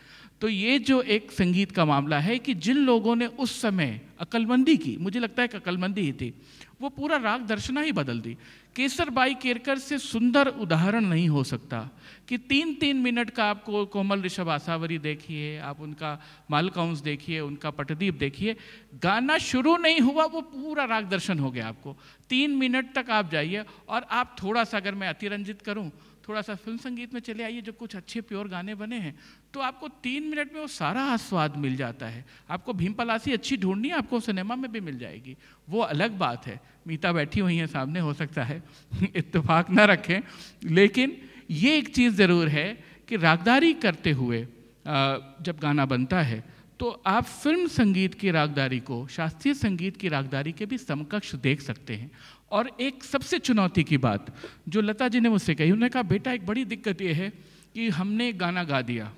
तो ये जो एक संगीत का मामला है कि जिन लोगों ने उस समय अकलमंदी की मुझे लगता है कि अकलमंदी ही थी वो पूरा राग दर्शना ही बदल दी केसर बाई केरकर से सुंदर उदाहरण नहीं हो सकता कि तीन तीन मिनट का आपको कोमल ऋषभ आसावरी देखिए आप उनका मालकाउंस देखिए उनका पटदीप देखिए गाना शुरू नहीं हुआ वो पूरा राग दर्शन हो गया आपको तीन मिनट तक आप जाइए और आप थोड़ा सा अगर मैं अतिरंजित करूँ थोड़ा सा फिल्म संगीत में चले आइए जब कुछ अच्छे प्योर गाने बने हैं तो आपको तीन मिनट में वो सारा आस्वाद मिल जाता है आपको भीम पलासी अच्छी ढूंढनी है आपको सिनेमा में भी मिल जाएगी वो अलग बात है मीता बैठी हुई हैं सामने हो सकता है इतफाक ना रखें लेकिन ये एक चीज़ ज़रूर है कि रागदारी करते हुए जब गाना बनता है तो आप फिल्म संगीत की रागदारी को शास्त्रीय संगीत की रागदारी के भी समकक्ष देख सकते हैं और एक सबसे चुनौती की बात जो लता जी ने मुझसे कही उन्होंने कहा बेटा एक बड़ी दिक्कत ये है कि हमने गाना गा दिया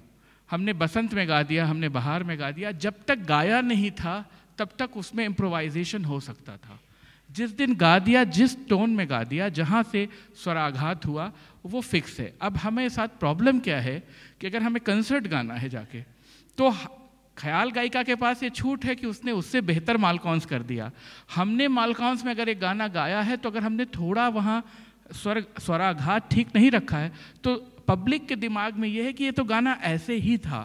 हमने बसंत में गा दिया हमने बहार में गा दिया जब तक गाया नहीं था तब तक उसमें इम्प्रोवाइजेशन हो सकता था जिस दिन गा दिया जिस टोन में गा दिया जहाँ से स्वराघात हुआ वो फिक्स है अब हमें साथ प्रॉब्लम क्या है कि अगर हमें कंसर्ट गाना है जाके तो ख्याल गायिका के पास ये छूट है कि उसने उससे बेहतर मालकॉन्स कर दिया हमने मालकॉन्स में अगर एक गाना गाया है तो अगर हमने थोड़ा वहाँ स्वर स्वराघात ठीक नहीं रखा है तो पब्लिक के दिमाग में यह है कि ये तो गाना ऐसे ही था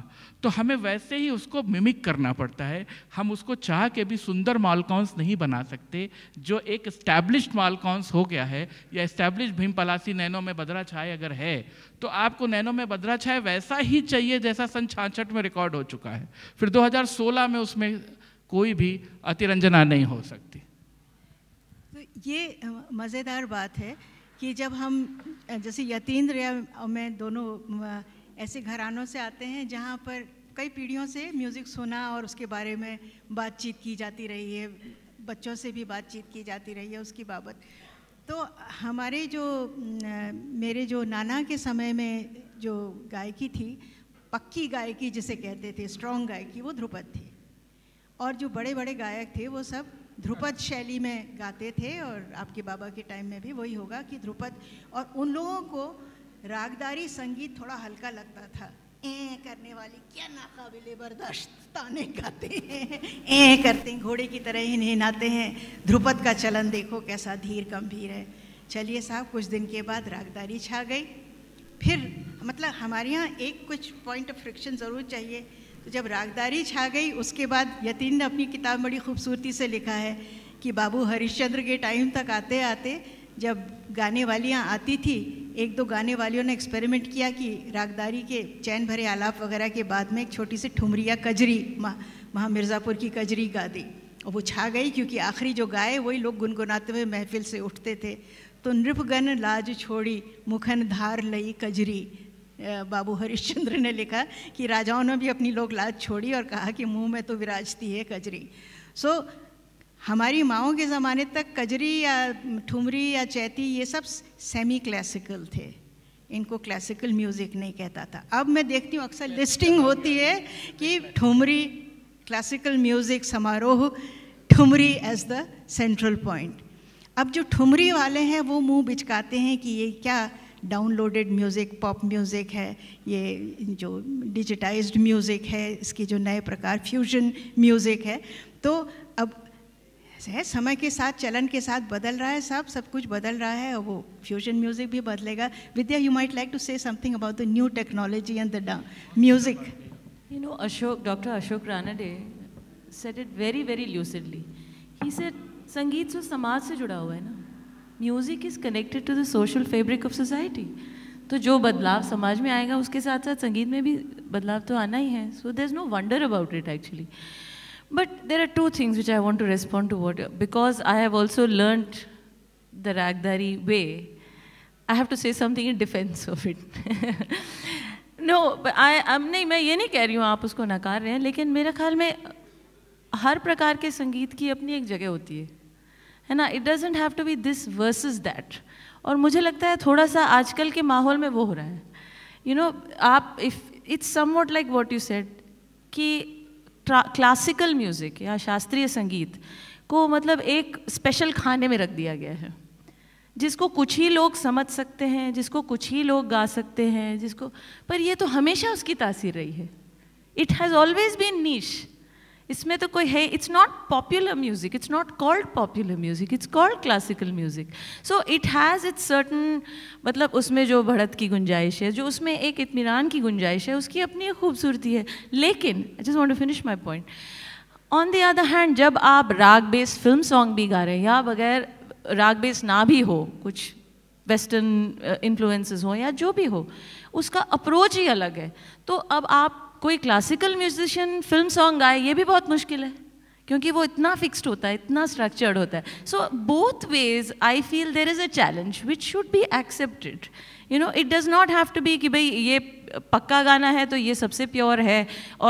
तो हमें वैसे ही उसको मिमिक करना पड़ता है हम उसको चाह के भी सुंदर मालकॉन्स नहीं बना सकते जो एक स्टैब्लिश्ड मालकॉन्स हो गया है या इस्टेब्लिश भीम पलासी नैनो में बदरा छाए अगर है तो आपको नैनो में बदरा छाए वैसा ही चाहिए जैसा सन छाछठ में रिकॉर्ड हो चुका है फिर 2016 में उसमें कोई भी अतिरंजना नहीं हो सकती तो ये मज़ेदार बात है कि जब हम जैसे यतीन्द्र या मैं दोनों ऐसे घरानों से आते हैं जहाँ पर कई पीढ़ियों से म्यूज़िक सुना और उसके बारे में बातचीत की जाती रही है बच्चों से भी बातचीत की जाती रही है उसकी बाबत तो हमारे जो मेरे जो नाना के समय में जो गायकी थी पक्की गायकी जिसे कहते थे स्ट्रॉन्ग गायकी वो ध्रुपद थी और जो बड़े बड़े गायक थे वो सब ध्रुपद शैली में गाते थे और आपके बाबा के टाइम में भी वही होगा कि ध्रुपद और उन लोगों को रागदारी संगीत थोड़ा हल्का लगता था ए करने वाली क्या नाकाबिले बर्दाश्त ताने गाते हैं ए करते हैं घोड़े की तरह ही नहनाते हैं ध्रुपद का चलन देखो कैसा धीर गंभीर है चलिए साहब कुछ दिन के बाद रागदारी छा गई फिर मतलब हमारे यहाँ एक कुछ पॉइंट ऑफ फ्रिक्शन ज़रूर चाहिए तो जब रागदारी छा गई उसके बाद यतीन ने अपनी किताब बड़ी खूबसूरती से लिखा है कि बाबू हरिश्चंद्र के टाइम तक आते आते जब गाने वालियाँ आती थी एक दो गाने वालियों ने एक्सपेरिमेंट किया कि रागदारी के चैन भरे आलाप वगैरह के बाद में एक छोटी सी ठुमरिया कजरी वहाँ मिर्ज़ापुर की कजरी गा दी और वो छा गई क्योंकि आखिरी जो गाए वही लोग गुनगुनाते हुए महफिल से उठते थे तो नृपगन लाज छोड़ी मुखन धार लई कजरी बाबू हरिश्चंद्र ने लिखा कि राजाओं ने भी अपनी लोग लाज छोड़ी और कहा कि मुंह में तो विराजती है कजरी सो so, हमारी माओ के ज़माने तक कजरी या ठुमरी या चैती ये सब सेमी क्लासिकल थे इनको क्लासिकल म्यूज़िक नहीं कहता था अब मैं देखती हूँ अक्सर लिस्टिंग होती है कि ठुमरी क्लासिकल म्यूज़िक समारोह thumri as the central point अब जो ठुमरी वाले हैं वो मुंह बिचकाते हैं कि ये क्या डाउनलोडेड म्यूज़िक पॉप म्यूज़िक है ये जो डिजिटाइज्ड म्यूज़िक है इसकी जो नए प्रकार फ्यूजन म्यूज़िक है तो ऐसे है समय के साथ चलन के साथ बदल रहा है सब सब कुछ बदल रहा है वो फ्यूजन म्यूजिक भी बदलेगा Vidya you might like to say something about the new technology and the music you know Ashok doctor Ashok Ranade said it very very lucidly he said संगीत जो समाज से जुड़ा हुआ है ना music is connected to the social fabric of society तो जो बदलाव समाज में आएगा उसके साथ साथ संगीत में भी बदलाव तो आना ही है so there is no wonder about it actually But there are two things which I want to respond to what, because I have also learned the Ragdari way, I have to say something in defense of it. no, but I, am नहीं मैं ये नहीं कह रही हूँ आप उसको नकार रहे हैं लेकिन मेरे ख्याल में हर प्रकार के संगीत की अपनी एक जगह होती है है ना it doesn't have to be this versus that और मुझे लगता है थोड़ा सा आजकल के माहौल में वो हो रहा है यू you नो know, आप if it's somewhat like what you said कि क्लासिकल म्यूज़िक या शास्त्रीय संगीत को मतलब एक स्पेशल खाने में रख दिया गया है जिसको कुछ ही लोग समझ सकते हैं जिसको कुछ ही लोग गा सकते हैं जिसको पर ये तो हमेशा उसकी तासीर रही है it has always been niche इसमें तो कोई है it's not popular music it's not called popular music it's called classical music so it has its certain मतलब उसमें जो भड़त की गुंजाइश है जो उसमें एक इतमान की गुंजाइश है उसकी अपनी खूबसूरती है लेकिन I just want to finish my point on the other hand जब आप राग बेस फिल्म सॉन्ग भी गा रहे हैं या बगैर राग बेस ना भी हो कुछ वेस्टर्न इन्फ्लुएंसेस uh, हो या जो भी हो उसका अप्रोच ही अलग है तो अब आप कोई क्लासिकल म्यूजिशियन फिल्म सॉन्ग गाए ये भी बहुत मुश्किल है क्योंकि वो इतना फिक्स्ड होता है इतना स्ट्रक्चर्ड होता है so both ways I feel there is a challenge which should be accepted you know it does not have to be कि भाई ये पक्का गाना है तो ये सबसे प्योर है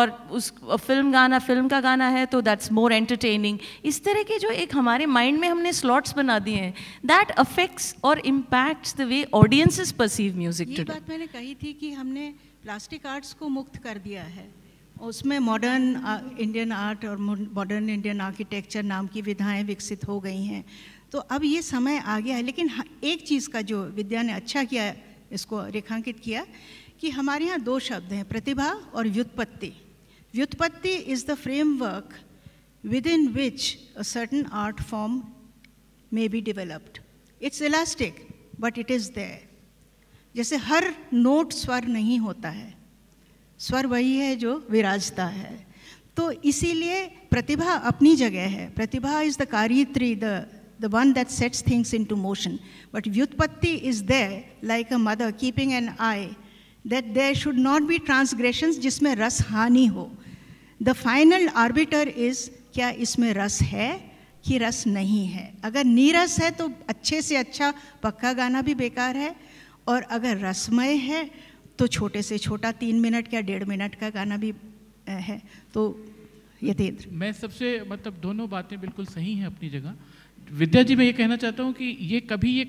और उस फिल्म गाना फिल्म का गाना है तो दैट्स मोर एंटरटेनिंग इस तरह के जो एक हमारे माइंड में हमने स्लॉट्स बना दिए हैं दैट अफेक्ट्स और impacts the way audiences perceive music टू बात मैंने कही थी कि हमने प्लास्टिक आर्ट्स को मुक्त कर दिया है उसमें मॉडर्न इंडियन आर्ट और मॉडर्न इंडियन आर्किटेक्चर नाम की विधाएं विकसित हो गई हैं तो अब ये समय आ गया है लेकिन एक चीज़ का जो विद्या ने अच्छा किया इसको रेखांकित किया कि हमारे यहाँ दो शब्द हैं प्रतिभा और व्युत्पत्ति व्युत्पत्ति is the framework within which a certain art form may be developed it's elastic but it is there. जैसे हर नोट स्वर नहीं होता है स्वर वही है जो विराजता है तो इसीलिए प्रतिभा अपनी जगह है प्रतिभा इज़ द कारित्री the one that sets things into motion but व्युत्पत्ति is they like a mother keeping an eye that there should not be transgression जिसमें रस हानि हो द फाइनल आर्बिटर इज क्या इसमें रस है कि रस नहीं है अगर नीरस है तो अच्छे से अच्छा पक्का गाना भी बेकार है और अगर रसमय है तो छोटे से छोटा तीन मिनट या डेढ़ मिनट का गाना भी है तो यतेंद्र मैं सबसे मतलब दोनों बातें बिल्कुल सही हैं अपनी जगह विद्या जी मैं ये कहना चाहता हूँ कि ये कभी ये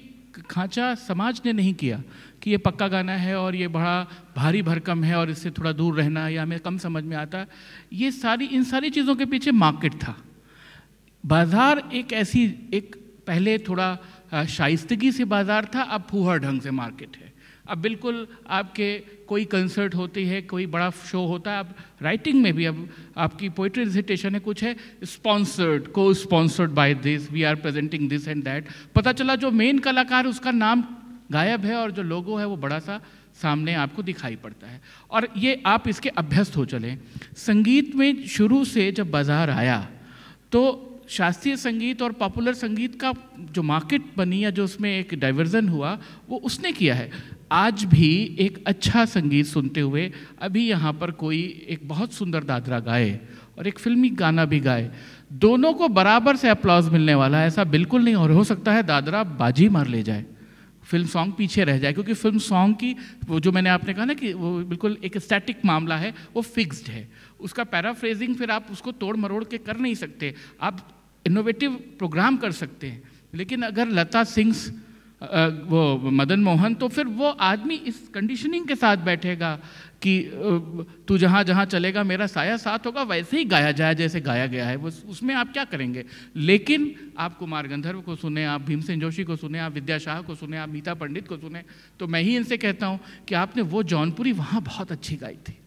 खांचा समाज ने नहीं किया कि ये पक्का गाना है और ये बड़ा भारी भरकम है और इससे थोड़ा दूर रहना या हमें कम समझ में आता ये सारी इन सारी चीज़ों के पीछे मार्केट था बाज़ार एक ऐसी एक पहले थोड़ा शाइस्तगी से बाज़ार था अब फूहर ढंग से मार्केट है अब बिल्कुल आपके कोई कंसर्ट होती है कोई बड़ा शो होता है अब राइटिंग में भी अब आपकी पोइट्री रिजिटेशन है कुछ है स्पॉन्सर्ड को sponsored by this we are presenting this and that पता चला जो मेन कलाकार उसका नाम गायब है और जो लोगो है वो बड़ा सा सामने आपको दिखाई पड़ता है और ये आप इसके अभ्यस्त हो चलें संगीत में शुरू से जब बाज़ार आया तो शास्त्रीय संगीत और पॉपुलर संगीत का जो मार्केट बनी या जो उसमें एक डाइवर्जन हुआ वो उसने किया है आज भी एक अच्छा संगीत सुनते हुए अभी यहाँ पर कोई एक बहुत सुंदर दादरा गाए और एक फिल्मी गाना भी गाए दोनों को बराबर से अप्लाउज मिलने वाला है ऐसा बिल्कुल नहीं और हो सकता है दादरा बाजी मार ले जाए फिल्म सॉन्ग पीछे रह जाए क्योंकि फिल्म सॉन्ग की वो जो मैंने आपने कहा ना कि वो बिल्कुल एक स्टैटिक मामला है वो फिक्स्ड है उसका पैराफ्रेजिंग फिर आप उसको तोड़ मरोड़ के कर नहीं सकते आप इनोवेटिव प्रोग्राम कर सकते हैं लेकिन अगर लता सिंह वो मदन मोहन तो फिर वो आदमी इस कंडीशनिंग के साथ बैठेगा कि तू जहाँ जहाँ चलेगा मेरा साया साथ होगा वैसे ही गाया जाए जैसे गाया गया है वो उसमें आप क्या करेंगे लेकिन आप कुमार गंधर्व को सुने आप भीमसेन जोशी को सुने आप विद्या शाह को सुने आप मीता पंडित को सुने तो मैं ही इनसे कहता हूँ कि आपने वो जौनपुरी वहाँ बहुत अच्छी गाई थी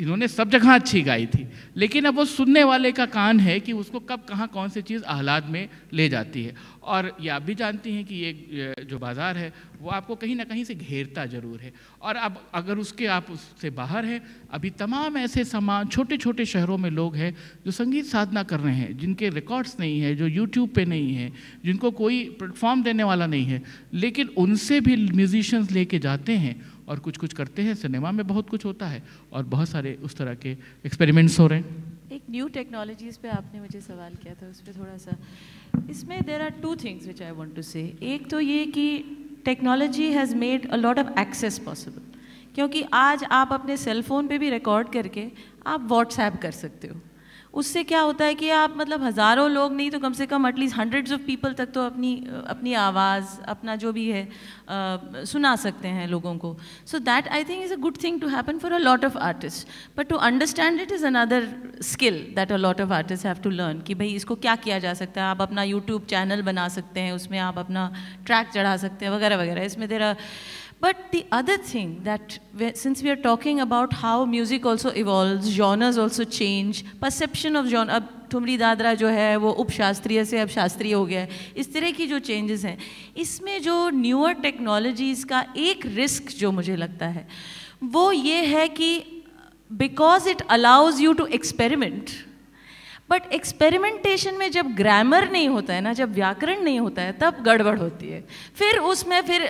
इन्होंने सब जगह अच्छी गाई थी लेकिन अब वो सुनने वाले का कान है कि उसको कब कहाँ कौन सी चीज़ आहलाद में ले जाती है और ये आप भी जानती हैं कि ये जो बाज़ार है वो आपको कहीं ना कहीं से घेरता जरूर है और अब अगर उसके आप उससे बाहर हैं अभी तमाम ऐसे सामान छोटे छोटे शहरों में लोग हैं जो संगीत साधना कर रहे हैं जिनके रिकॉर्ड्स नहीं है जो यूट्यूब पर नहीं है जिनको कोई प्लेटफॉर्म देने वाला नहीं है लेकिन उनसे भी म्यूजिशंस लेके जाते हैं और कुछ कुछ करते हैं सिनेमा में बहुत कुछ होता है और बहुत सारे उस तरह के एक्सपेरिमेंट्स हो रहे हैं एक न्यू टेक्नोलॉजीज़ पे आपने मुझे सवाल किया था उस पर थोड़ा सा इसमें there are two things which I want to say एक तो ये कि technology has made a lot of access possible क्योंकि आज आप अपने सेलफोन पे भी रिकॉर्ड करके आप व्हाट्सएप कर सकते हो उससे क्या होता है कि आप मतलब हज़ारों लोग नहीं तो कम से कम एटलीस्ट हंड्रेड्स ऑफ पीपल तक तो अपनी अपनी आवाज़ अपना जो भी है आ, सुना सकते हैं लोगों को so that I think is a good thing to happen for a lot of artist but to understand it is another skill that a lot of artist have to learn कि भाई इसको क्या किया जा सकता है आप अपना यूट्यूब चैनल बना सकते हैं उसमें आप अपना ट्रैक चढ़ा सकते हैं वगैरह वगैरह इसमें तेरा But the other thing that, since we are talking about how music also evolves, genres also change, perception of genre, अब ठुमरी दादरा जो है वो उप शास्त्रीय से अब शास्त्रीय हो गया है इस तरह की जो चेंजेस हैं इसमें जो न्यूअर टेक्नोलॉजीज़ का एक रिस्क जो मुझे लगता है वो ये है कि because it allows you to experiment but experimentation में जब ग्रामर नहीं होता है ना जब व्याकरण नहीं होता है तब गड़बड़ होती है फिर उसमें फिर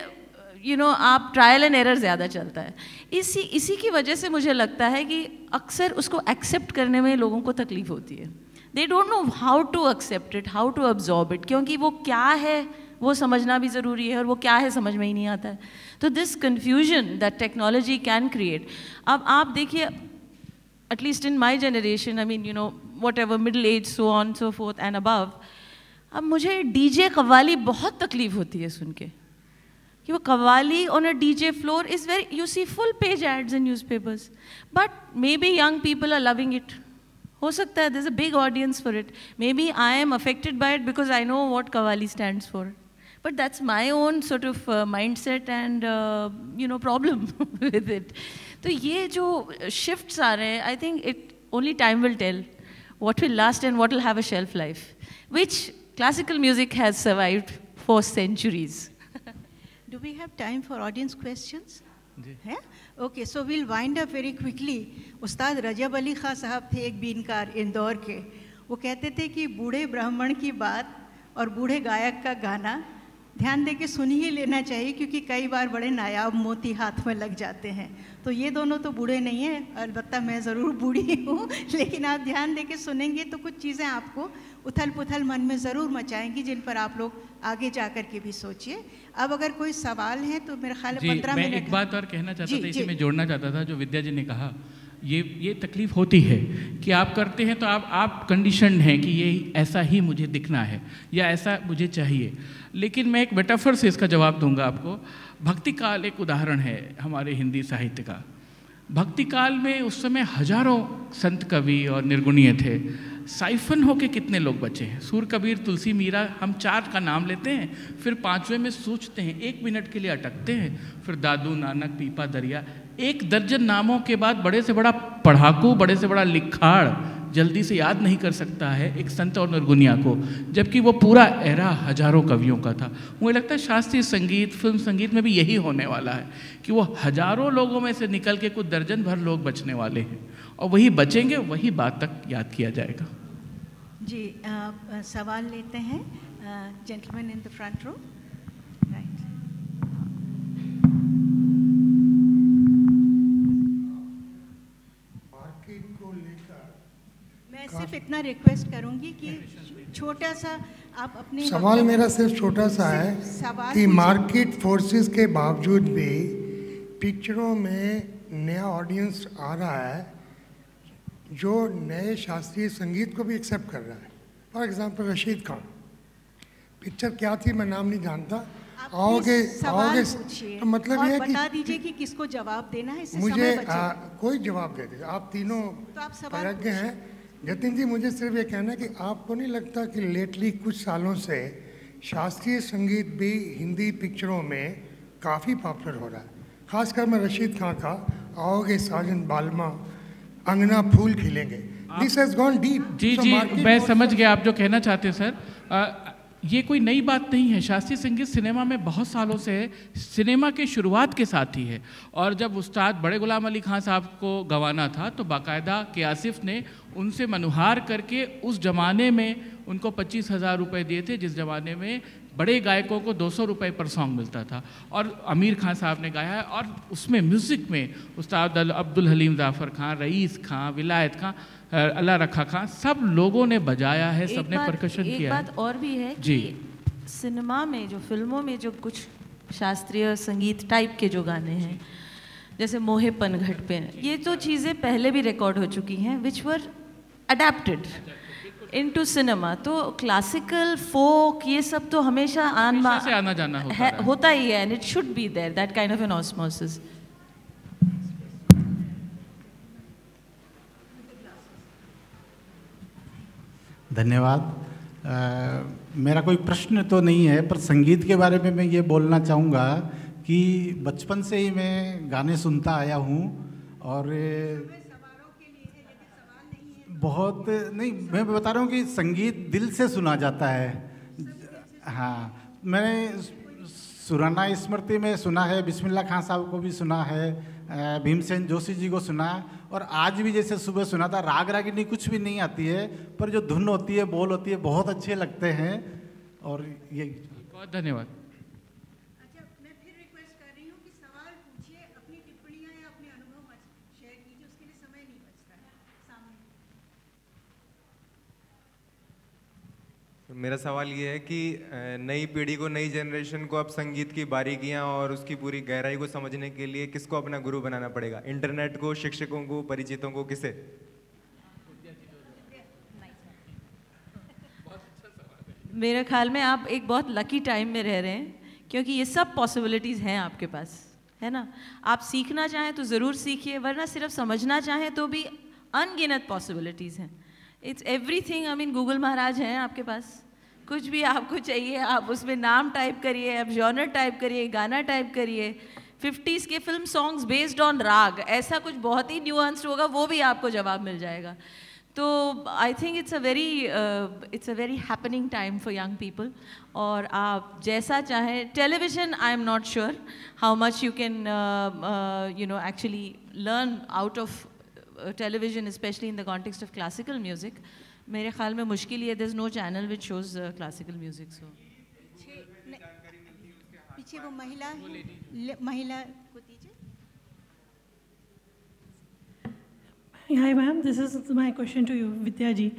यू नो आप ट्रायल एंड एरर ज़्यादा चलता है इसी इसी की वजह से मुझे लगता है कि अक्सर उसको एक्सेप्ट करने में लोगों को तकलीफ होती है they don't know how to accept it how to absorb it क्योंकि वो क्या है वो समझना भी ज़रूरी है और वो क्या है समझ में ही नहीं आता है तो this confusion that technology can create अब आप देखिए at least in my generation I mean you know whatever middle age so on so forth and above अब मुझे डीजे कवाली बहुत तकलीफ होती है सुन के कि वो qawwali on a D J floor is very you see full page ads in newspapers but maybe young people are loving it हो सकता है this a big audience for it maybe I am affected by it because I know what qawwali stand for but that's my own sort of mindset and you know problem with it तो ये जो shift आ रहे हैं I think it only time will tell what will last and what will have a shelf life which classical music has survive for centuries Do we have time for audience questions? है okay so will wind up very quickly Ustad Rajab Ali खां साहब थे एक बीनकार इंदौर के वो कहते थे कि बूढ़े ब्राह्मण की बात और बूढ़े गायक का गाना ध्यान दे के सुन ही लेना चाहिए क्योंकि कई बार बड़े नायाब मोती हाथ में लग जाते हैं तो ये दोनों तो बूढ़े नहीं हैं अलबत्ता मैं ज़रूर बूढ़ी हूँ लेकिन आप ध्यान दे के सुनेंगे तो कुछ चीज़ें आपको उथल पुथल मन में ज़रूर मचाएंगी जिन पर आप लोग आगे जा कर के भी सोचिए अब अगर कोई सवाल है तो मेरा ख्याल पंद्रह मिनट एक बात और कहना चाहता था इसी में जोड़ना चाहता था जो विद्या जी ने कहा ये ये तकलीफ़ होती है कि आप करते हैं तो आप आप कंडीशन हैं कि ये ऐसा ही मुझे दिखना है या ऐसा मुझे चाहिए लेकिन मैं एक मेटाफर से इसका जवाब दूंगा आपको भक्ति काल एक उदाहरण है हमारे हिंदी साहित्य का भक्ति काल में उस समय हजारों संत कवि और निर्गुणीय थे साइफन होके कितने लोग बचे हैं सूर कबीर तुलसी मीरा हम चार का नाम लेते हैं फिर पांचवें में सोचते हैं एक मिनट के लिए अटकते हैं फिर दादू नानक पीपा दरिया एक दर्जन नामों के बाद बड़े से बड़ा पढ़ाकू बड़े से बड़ा लिखाड़ जल्दी से याद नहीं कर सकता है एक संत और निर्गुनिया को जबकि वो पूरा एरा हजारों कवियों का था मुझे लगता है शास्त्रीय संगीत फिल्म संगीत में भी यही होने वाला है कि वो हजारों लोगों में से निकल के कुछ दर्जन भर लोग बचने वाले हैं और वही बचेंगे वही बात तक याद किया जाएगा जी आप सवाल लेते हैं gentleman in the front row मैं सिर्फ इतना रिक्वेस्ट करूंगी कि छोटा सा आप अपने सवाल मेरा सिर्फ छोटा सा है कि मार्केट फोर्सेस के बावजूद भी पिक्चरों में नया ऑडियंस आ रहा है जो नए शास्त्रीय संगीत को भी एक्सेप्ट कर रहा है for example Rashid Khan picture क्या थी मैं नाम नहीं जानता आओगे आओगे तो मतलब ये बता दीजिए कि किसको जवाब देना है मुझे आ, हाँ, कोई जवाब दे दे आप तीनों तो आप हैं जतिन जी मुझे सिर्फ ये कहना है कि आपको नहीं लगता कि लेटली कुछ सालों से शास्त्रीय संगीत भी हिंदी पिक्चरों में काफ़ी पॉपुलर हो रहा है खासकर मैं रशीद खां का आओगे साजन बालमा अंगना फूल खिलेंगे दिस हैज गॉन डीप जी so जी मैं समझ गया आप जो कहना चाहते हैं सर आ, ये कोई नई बात नहीं है शास्त्रीय संगीत सिनेमा में बहुत सालों से है सिनेमा के शुरुआत के साथ ही है और जब उस्ताद बड़े गुलाम अली ख़ान साहब को गंवाना था तो बाकायदा के आसिफ ने उनसे मनुहार करके उस जमाने में उनको पच्चीस हज़ार रुपये दिए थे जिस जमाने में बड़े गायकों को दो सौ रुपये पर सॉन्ग मिलता था और आमिर खान साहब ने गाया है और उसमें म्यूज़िक में उस्ताद अब्दुल हलीम जाफ़र खान रईस खां विलायत खां अल्लाह रखा खान सब लोगों ने बजाया है सब ने प्रकशन किया बात और भी है जी सिनेमा में जो फिल्मों में जो कुछ शास्त्रीय संगीत टाइप के जो गाने हैं जैसे मोहे पनघट पे ये तो चीज़ें पहले भी रिकॉर्ड हो चुकी हैं which were adapted into cinema तो क्लासिकल फोक ये सब तो हमेशा आन से आना जाना होता है, है होता ही है and it should be there that kind of an osmosis धन्यवाद मेरा कोई प्रश्न तो नहीं है पर संगीत के बारे में मैं ये बोलना चाहूँगा कि बचपन से ही मैं गाने सुनता आया हूँ और बहुत नहीं मैं बता रहा हूँ कि संगीत दिल से सुना जाता है हाँ मैंने सुराना स्मृति में सुना है बिस्मिल्ला खान साहब को भी सुना है भीमसेन जोशी जी को सुना और आज भी जैसे सुबह सुना था राग रागिनी कुछ भी नहीं आती है पर जो धुन होती है बोल होती है बहुत अच्छे लगते हैं और यही बहुत धन्यवाद मेरा सवाल ये है कि नई पीढ़ी को नई जनरेशन को अब संगीत की बारीकियां और उसकी पूरी गहराई को समझने के लिए किसको अपना गुरु बनाना पड़ेगा इंटरनेट को शिक्षकों को परिचितों को किसे मेरे ख्याल में आप एक बहुत लकी टाइम में रह रहे हैं क्योंकि ये सब पॉसिबिलिटीज़ हैं आपके पास है ना आप सीखना चाहें तो ज़रूर सीखिए वरना सिर्फ समझना चाहें तो भी अनगिनत पॉसिबिलिटीज़ हैं it's everything I mean Google महाराज हैं आपके पास कुछ भी आपको चाहिए आप उसमें नाम टाइप करिए आप जॉनर टाइप करिए गाना टाइप करिए फिफ्टीज़ के फिल्म सॉन्ग्स बेस्ड ऑन राग ऐसा कुछ बहुत ही न्यूअंस्ड होगा वो भी आपको जवाब मिल जाएगा तो I think it's a very it's a very happening time for young people और आप जैसा चाहें television I am not sure how much you can you know actually learn out of Uh, television, especially in the context of classical music, मेरे ख्याल में मुश्किल है there's no channel which shows uh, classical music. So. पीछे वो महिला महिला को दीजिए Hi ma'am, this is my question to you, Vidya ji.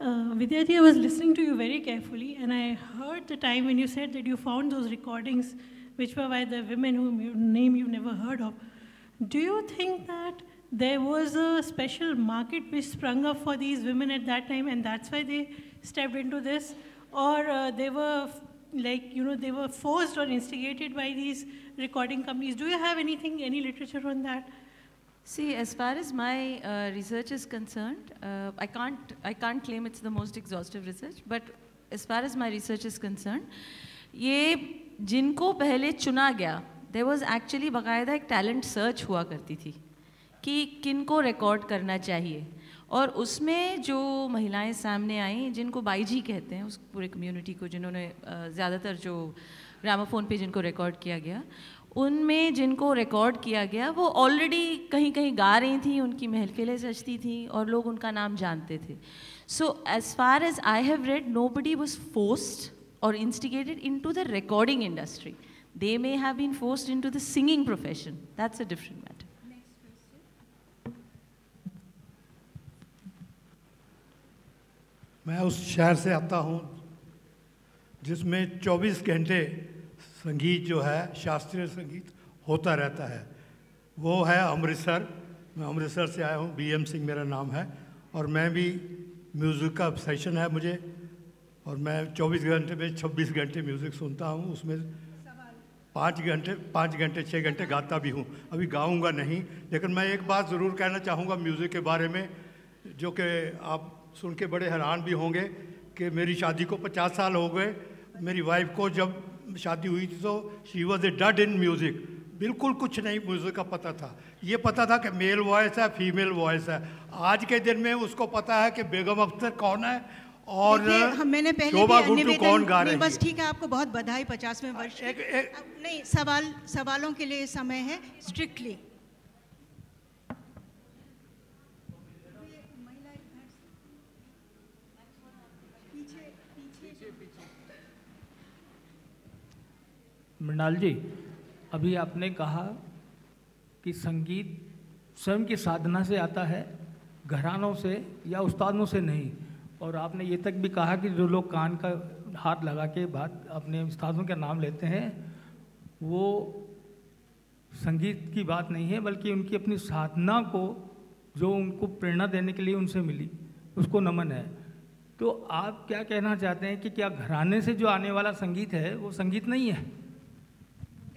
Uh, Vidya ji, I was listening to you very carefully and I heard the time when you said that you found those recordings which were by the women whom you name you never heard of. Do you think that there was a special market which sprung up for these women at that time and that's why they stepped into this or uh, they were like you know they were forced or instigated by these recording companies do you have anything any literature on that see as far as my uh, research is concerned uh, i can't i can't claim it's the most exhaustive research but as far as my research is concerned ये जिनको पहले चुना गया there was actually बाकायदा एक talent search हुआ करती थी कि किन को रिकॉर्ड करना चाहिए और उसमें जो महिलाएं सामने आई जिनको बाई जी कहते हैं उस पूरे कम्युनिटी को जिन्होंने ज़्यादातर जो ग्रामाफोन पे जिनको रिकॉर्ड किया गया उनमें जिनको रिकॉर्ड किया गया वो ऑलरेडी कहीं कहीं गा रही थी उनकी महफिलें सजती थी और लोग उनका नाम जानते थे so as far as I have read nobody was forced और instigated into the recording industry they may have been forced into the singing profession that's a different matter मैं उस शहर से आता हूँ जिसमें 24 घंटे संगीत जो है शास्त्रीय संगीत होता रहता है वो है अमृतसर मैं अमृतसर से आया हूँ बीएम सिंह मेरा नाम है और मैं भी म्यूज़िक का सेशन है मुझे और मैं 24 घंटे में 26 घंटे म्यूज़िक सुनता हूँ उसमें पाँच घंटे पाँच घंटे छः घंटे गाता भी हूँ अभी गाऊँगा नहीं लेकिन मैं एक बात ज़रूर कहना चाहूँगा म्यूज़िक के बारे में जो कि आप सुन के बड़े हैरान भी होंगे कि मेरी शादी को पचास साल हो गए मेरी वाइफ को जब शादी हुई थी तो she was a dud in music बिल्कुल कुछ नहीं म्यूज़िक का पता था ये पता था कि मेल वॉइस है फीमेल वॉइस है आज के दिन में उसको पता है कि बेगम अख्तर कौन है और मैंने पहले भी कौन गा रहे बस ठीक है आपको बहुत बधाई पचासवें वर्ष एक, एक, नहीं सवाल सवालों के लिए समय है स्ट्रिक्टली मृणाल जी अभी आपने कहा कि संगीत स्वयं की साधना से आता है घरानों से या उस्तादों से नहीं और आपने ये तक भी कहा कि जो लोग कान का हाथ लगा के बात अपने उस्तादों का नाम लेते हैं वो संगीत की बात नहीं है बल्कि उनकी अपनी साधना को जो उनको प्रेरणा देने के लिए उनसे मिली उसको नमन है तो आप क्या कहना चाहते हैं कि क्या घराने से जो आने वाला संगीत है वो संगीत नहीं है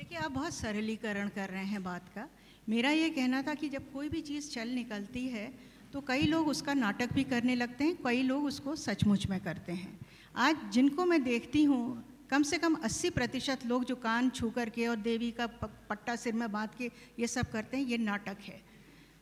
देखिए आप बहुत सरलीकरण कर रहे हैं बात का मेरा ये कहना था कि जब कोई भी चीज़ चल निकलती है तो कई लोग उसका नाटक भी करने लगते हैं कई लोग उसको सचमुच में करते हैं आज जिनको मैं देखती हूँ कम से कम 80 प्रतिशत लोग जो कान छू कर के और देवी का पट्टा सिर में बांध के ये सब करते हैं ये नाटक है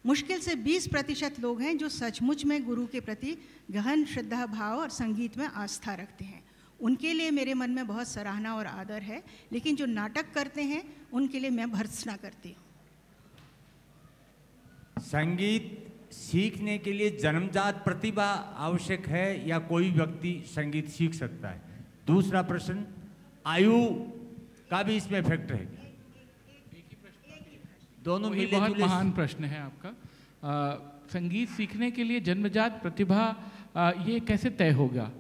मुश्किल से 20 प्रतिशत लोग हैं जो सचमुच में गुरु के प्रति गहन श्रद्धा भाव और संगीत में आस्था रखते हैं उनके लिए मेरे मन में बहुत सराहना और आदर है लेकिन जो नाटक करते हैं उनके लिए मैं भर्सना करती हूँ संगीत सीखने के लिए जन्मजात प्रतिभा आवश्यक है या कोई व्यक्ति संगीत सीख सकता है दूसरा प्रश्न आयु का भी इसमें इफेक्ट है क्या दोनों मिले बहुत महान प्रश्न है आपका आ, संगीत सीखने के लिए जन्मजात प्रतिभा आ, ये कैसे तय होगा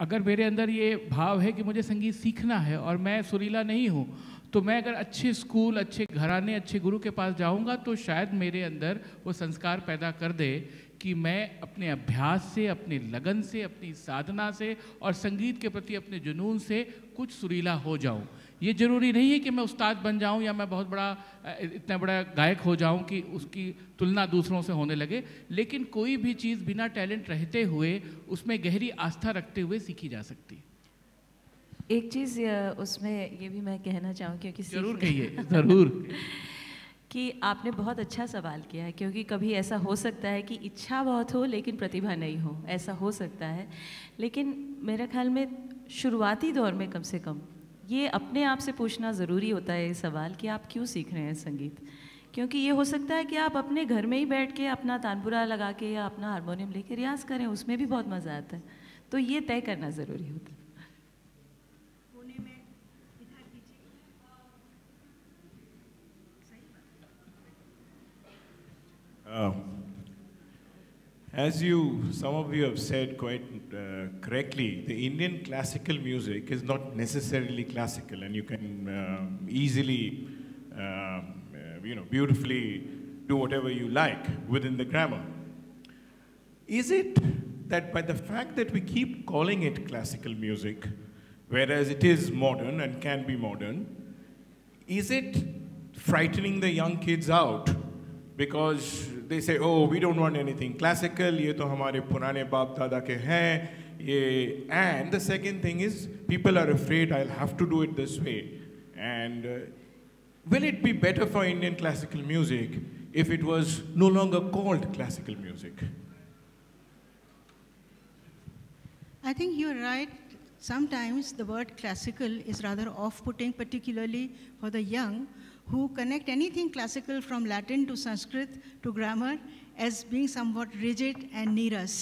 अगर मेरे अंदर ये भाव है कि मुझे संगीत सीखना है और मैं सुरीला नहीं हूँ तो मैं अगर अच्छे स्कूल अच्छे घराने अच्छे गुरु के पास जाऊँगा तो शायद मेरे अंदर वो संस्कार पैदा कर दे कि मैं अपने अभ्यास से अपने लगन से अपनी साधना से और संगीत के प्रति अपने जुनून से कुछ सुरीला हो जाऊँ ये ज़रूरी नहीं है कि मैं उस्ताद बन जाऊं या मैं बहुत बड़ा इतना बड़ा गायक हो जाऊं कि उसकी तुलना दूसरों से होने लगे लेकिन कोई भी चीज़ बिना टैलेंट रहते हुए उसमें गहरी आस्था रखते हुए सीखी जा सकती एक चीज़ उसमें ये भी मैं कहना चाहूँ क्योंकि ज़रूर कहिए ज़रूर कि आपने बहुत अच्छा सवाल किया है क्योंकि कभी ऐसा हो सकता है कि इच्छा बहुत हो लेकिन प्रतिभा नहीं हो ऐसा हो सकता है लेकिन मेरे ख्याल में शुरुआती दौर में कम से कम ये अपने आप से पूछना ज़रूरी होता है ये सवाल कि आप क्यों सीख रहे हैं संगीत क्योंकि ये हो सकता है कि आप अपने घर में ही बैठ के अपना तानपुरा लगा के या अपना हारमोनियम लेके रियाज करें उसमें भी बहुत मज़ा आता है तो ये तय करना ज़रूरी होता है Uh, as you, some of you have said quite uh, correctly, the Indian classical music is not necessarily classical, and you can um, easily, um, uh, you know, beautifully do whatever you like within the grammar. Is it that by the fact that we keep calling it classical music, whereas it is modern and can be modern, is it frightening the young kids out because they say, oh, we don't want anything classical, And the second thing is, people are afraid I'll have to do it this way. And uh, will it be better for Indian classical music if it was no longer called classical music? I think you're right. Sometimes the word classical is rather off-putting, particularly for the young, who connect anything classical from Latin to Sanskrit to grammar as being somewhat rigid and नीरस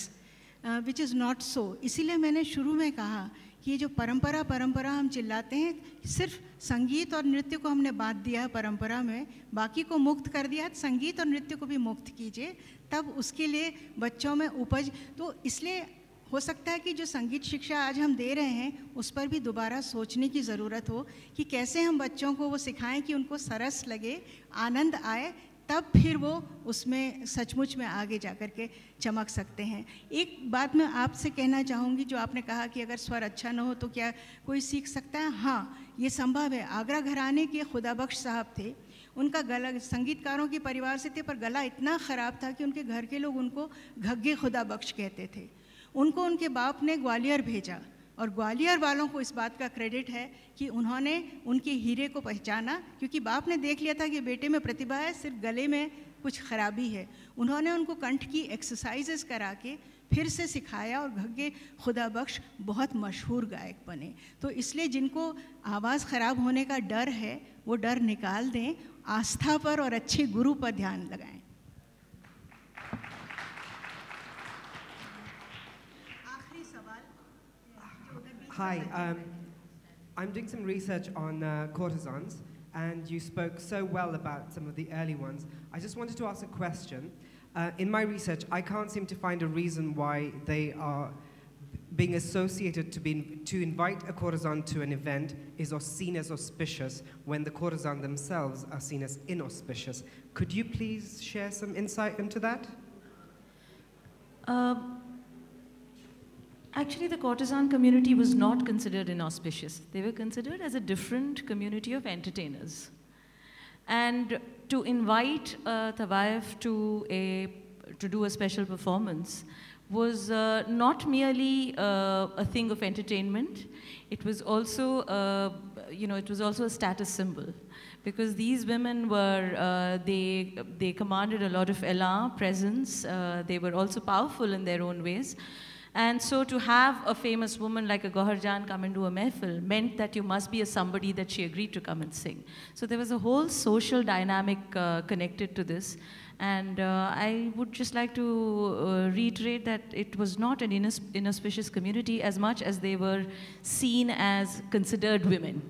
which is not so इसीलिए मैंने शुरू में कहा कि ये जो परंपरा परंपरा हम चिल्लाते हैं सिर्फ संगीत और नृत्य को हमने बांध दिया है परंपरा में बाकी को मुक्त कर दिया है तो संगीत और नृत्य को भी मुक्त कीजिए तब उसके लिए बच्चों में उपज तो इसलिए हो सकता है कि जो संगीत शिक्षा आज हम दे रहे हैं उस पर भी दोबारा सोचने की ज़रूरत हो कि कैसे हम बच्चों को वो सिखाएं कि उनको सरस लगे आनंद आए तब फिर वो उसमें सचमुच में आगे जा कर के चमक सकते हैं एक बात मैं आपसे कहना चाहूँगी जो आपने कहा कि अगर स्वर अच्छा ना हो तो क्या कोई सीख सकता है हाँ ये संभव है आगरा घराने के खुदाबख्श साहब थे उनका गला संगीतकारों के परिवार से थे पर गला इतना ख़राब था कि उनके घर के लोग उनको घग्गे खुदाबख्श कहते थे उनको उनके बाप ने ग्वालियर भेजा और ग्वालियर वालों को इस बात का क्रेडिट है कि उन्होंने उनके हीरे को पहचाना क्योंकि बाप ने देख लिया था कि बेटे में प्रतिभा है सिर्फ गले में कुछ खराबी है उन्होंने उनको कंठ की एक्सरसाइजेस करा के फिर से सिखाया और घग्गे खुदा बख्श बहुत मशहूर गायक बने तो इसलिए जिनको आवाज़ ख़राब होने का डर है वो डर निकाल दें आस्था पर और अच्छे गुरु पर ध्यान लगाएं Hi, um, I'm doing some research on uh, courtesans, and you spoke so well about some of the early ones. I just wanted to ask a question. Uh, in my research, I can't seem to find a reason why they are being associated to, be, to invite a courtesan to an event is seen as auspicious when the courtesan themselves are seen as inauspicious. Could you please share some insight into that? Um, Actually, the courtesan community was not considered inauspicious. They were considered as a different community of entertainers. And to invite uh, to, a, to do a special performance was uh, not merely uh, a thing of entertainment, it was also, uh, you know, it was also a status symbol. Because these women were, uh, they, they commanded a lot of elan, presence, uh, they were also powerful in their own ways. And so to have a famous woman like a Goharjan come and do a mehfil meant that you must be a somebody that she agreed to come and sing. So there was a whole social dynamic uh, connected to this. And uh, I would just like to uh, reiterate that it was not an inauspicious community as much as they were seen as considered women.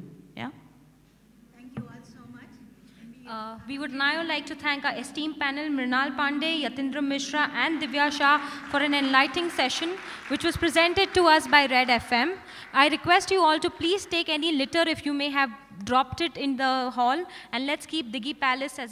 Uh, we would now like to thank our esteemed panel, Mrinal Pandey, Yatindra Mishra, and Divya Shah for an enlightening session, which was presented to us by Red FM. I request you all to please take any litter if you may have dropped it in the hall, and let's keep Diggy Palace as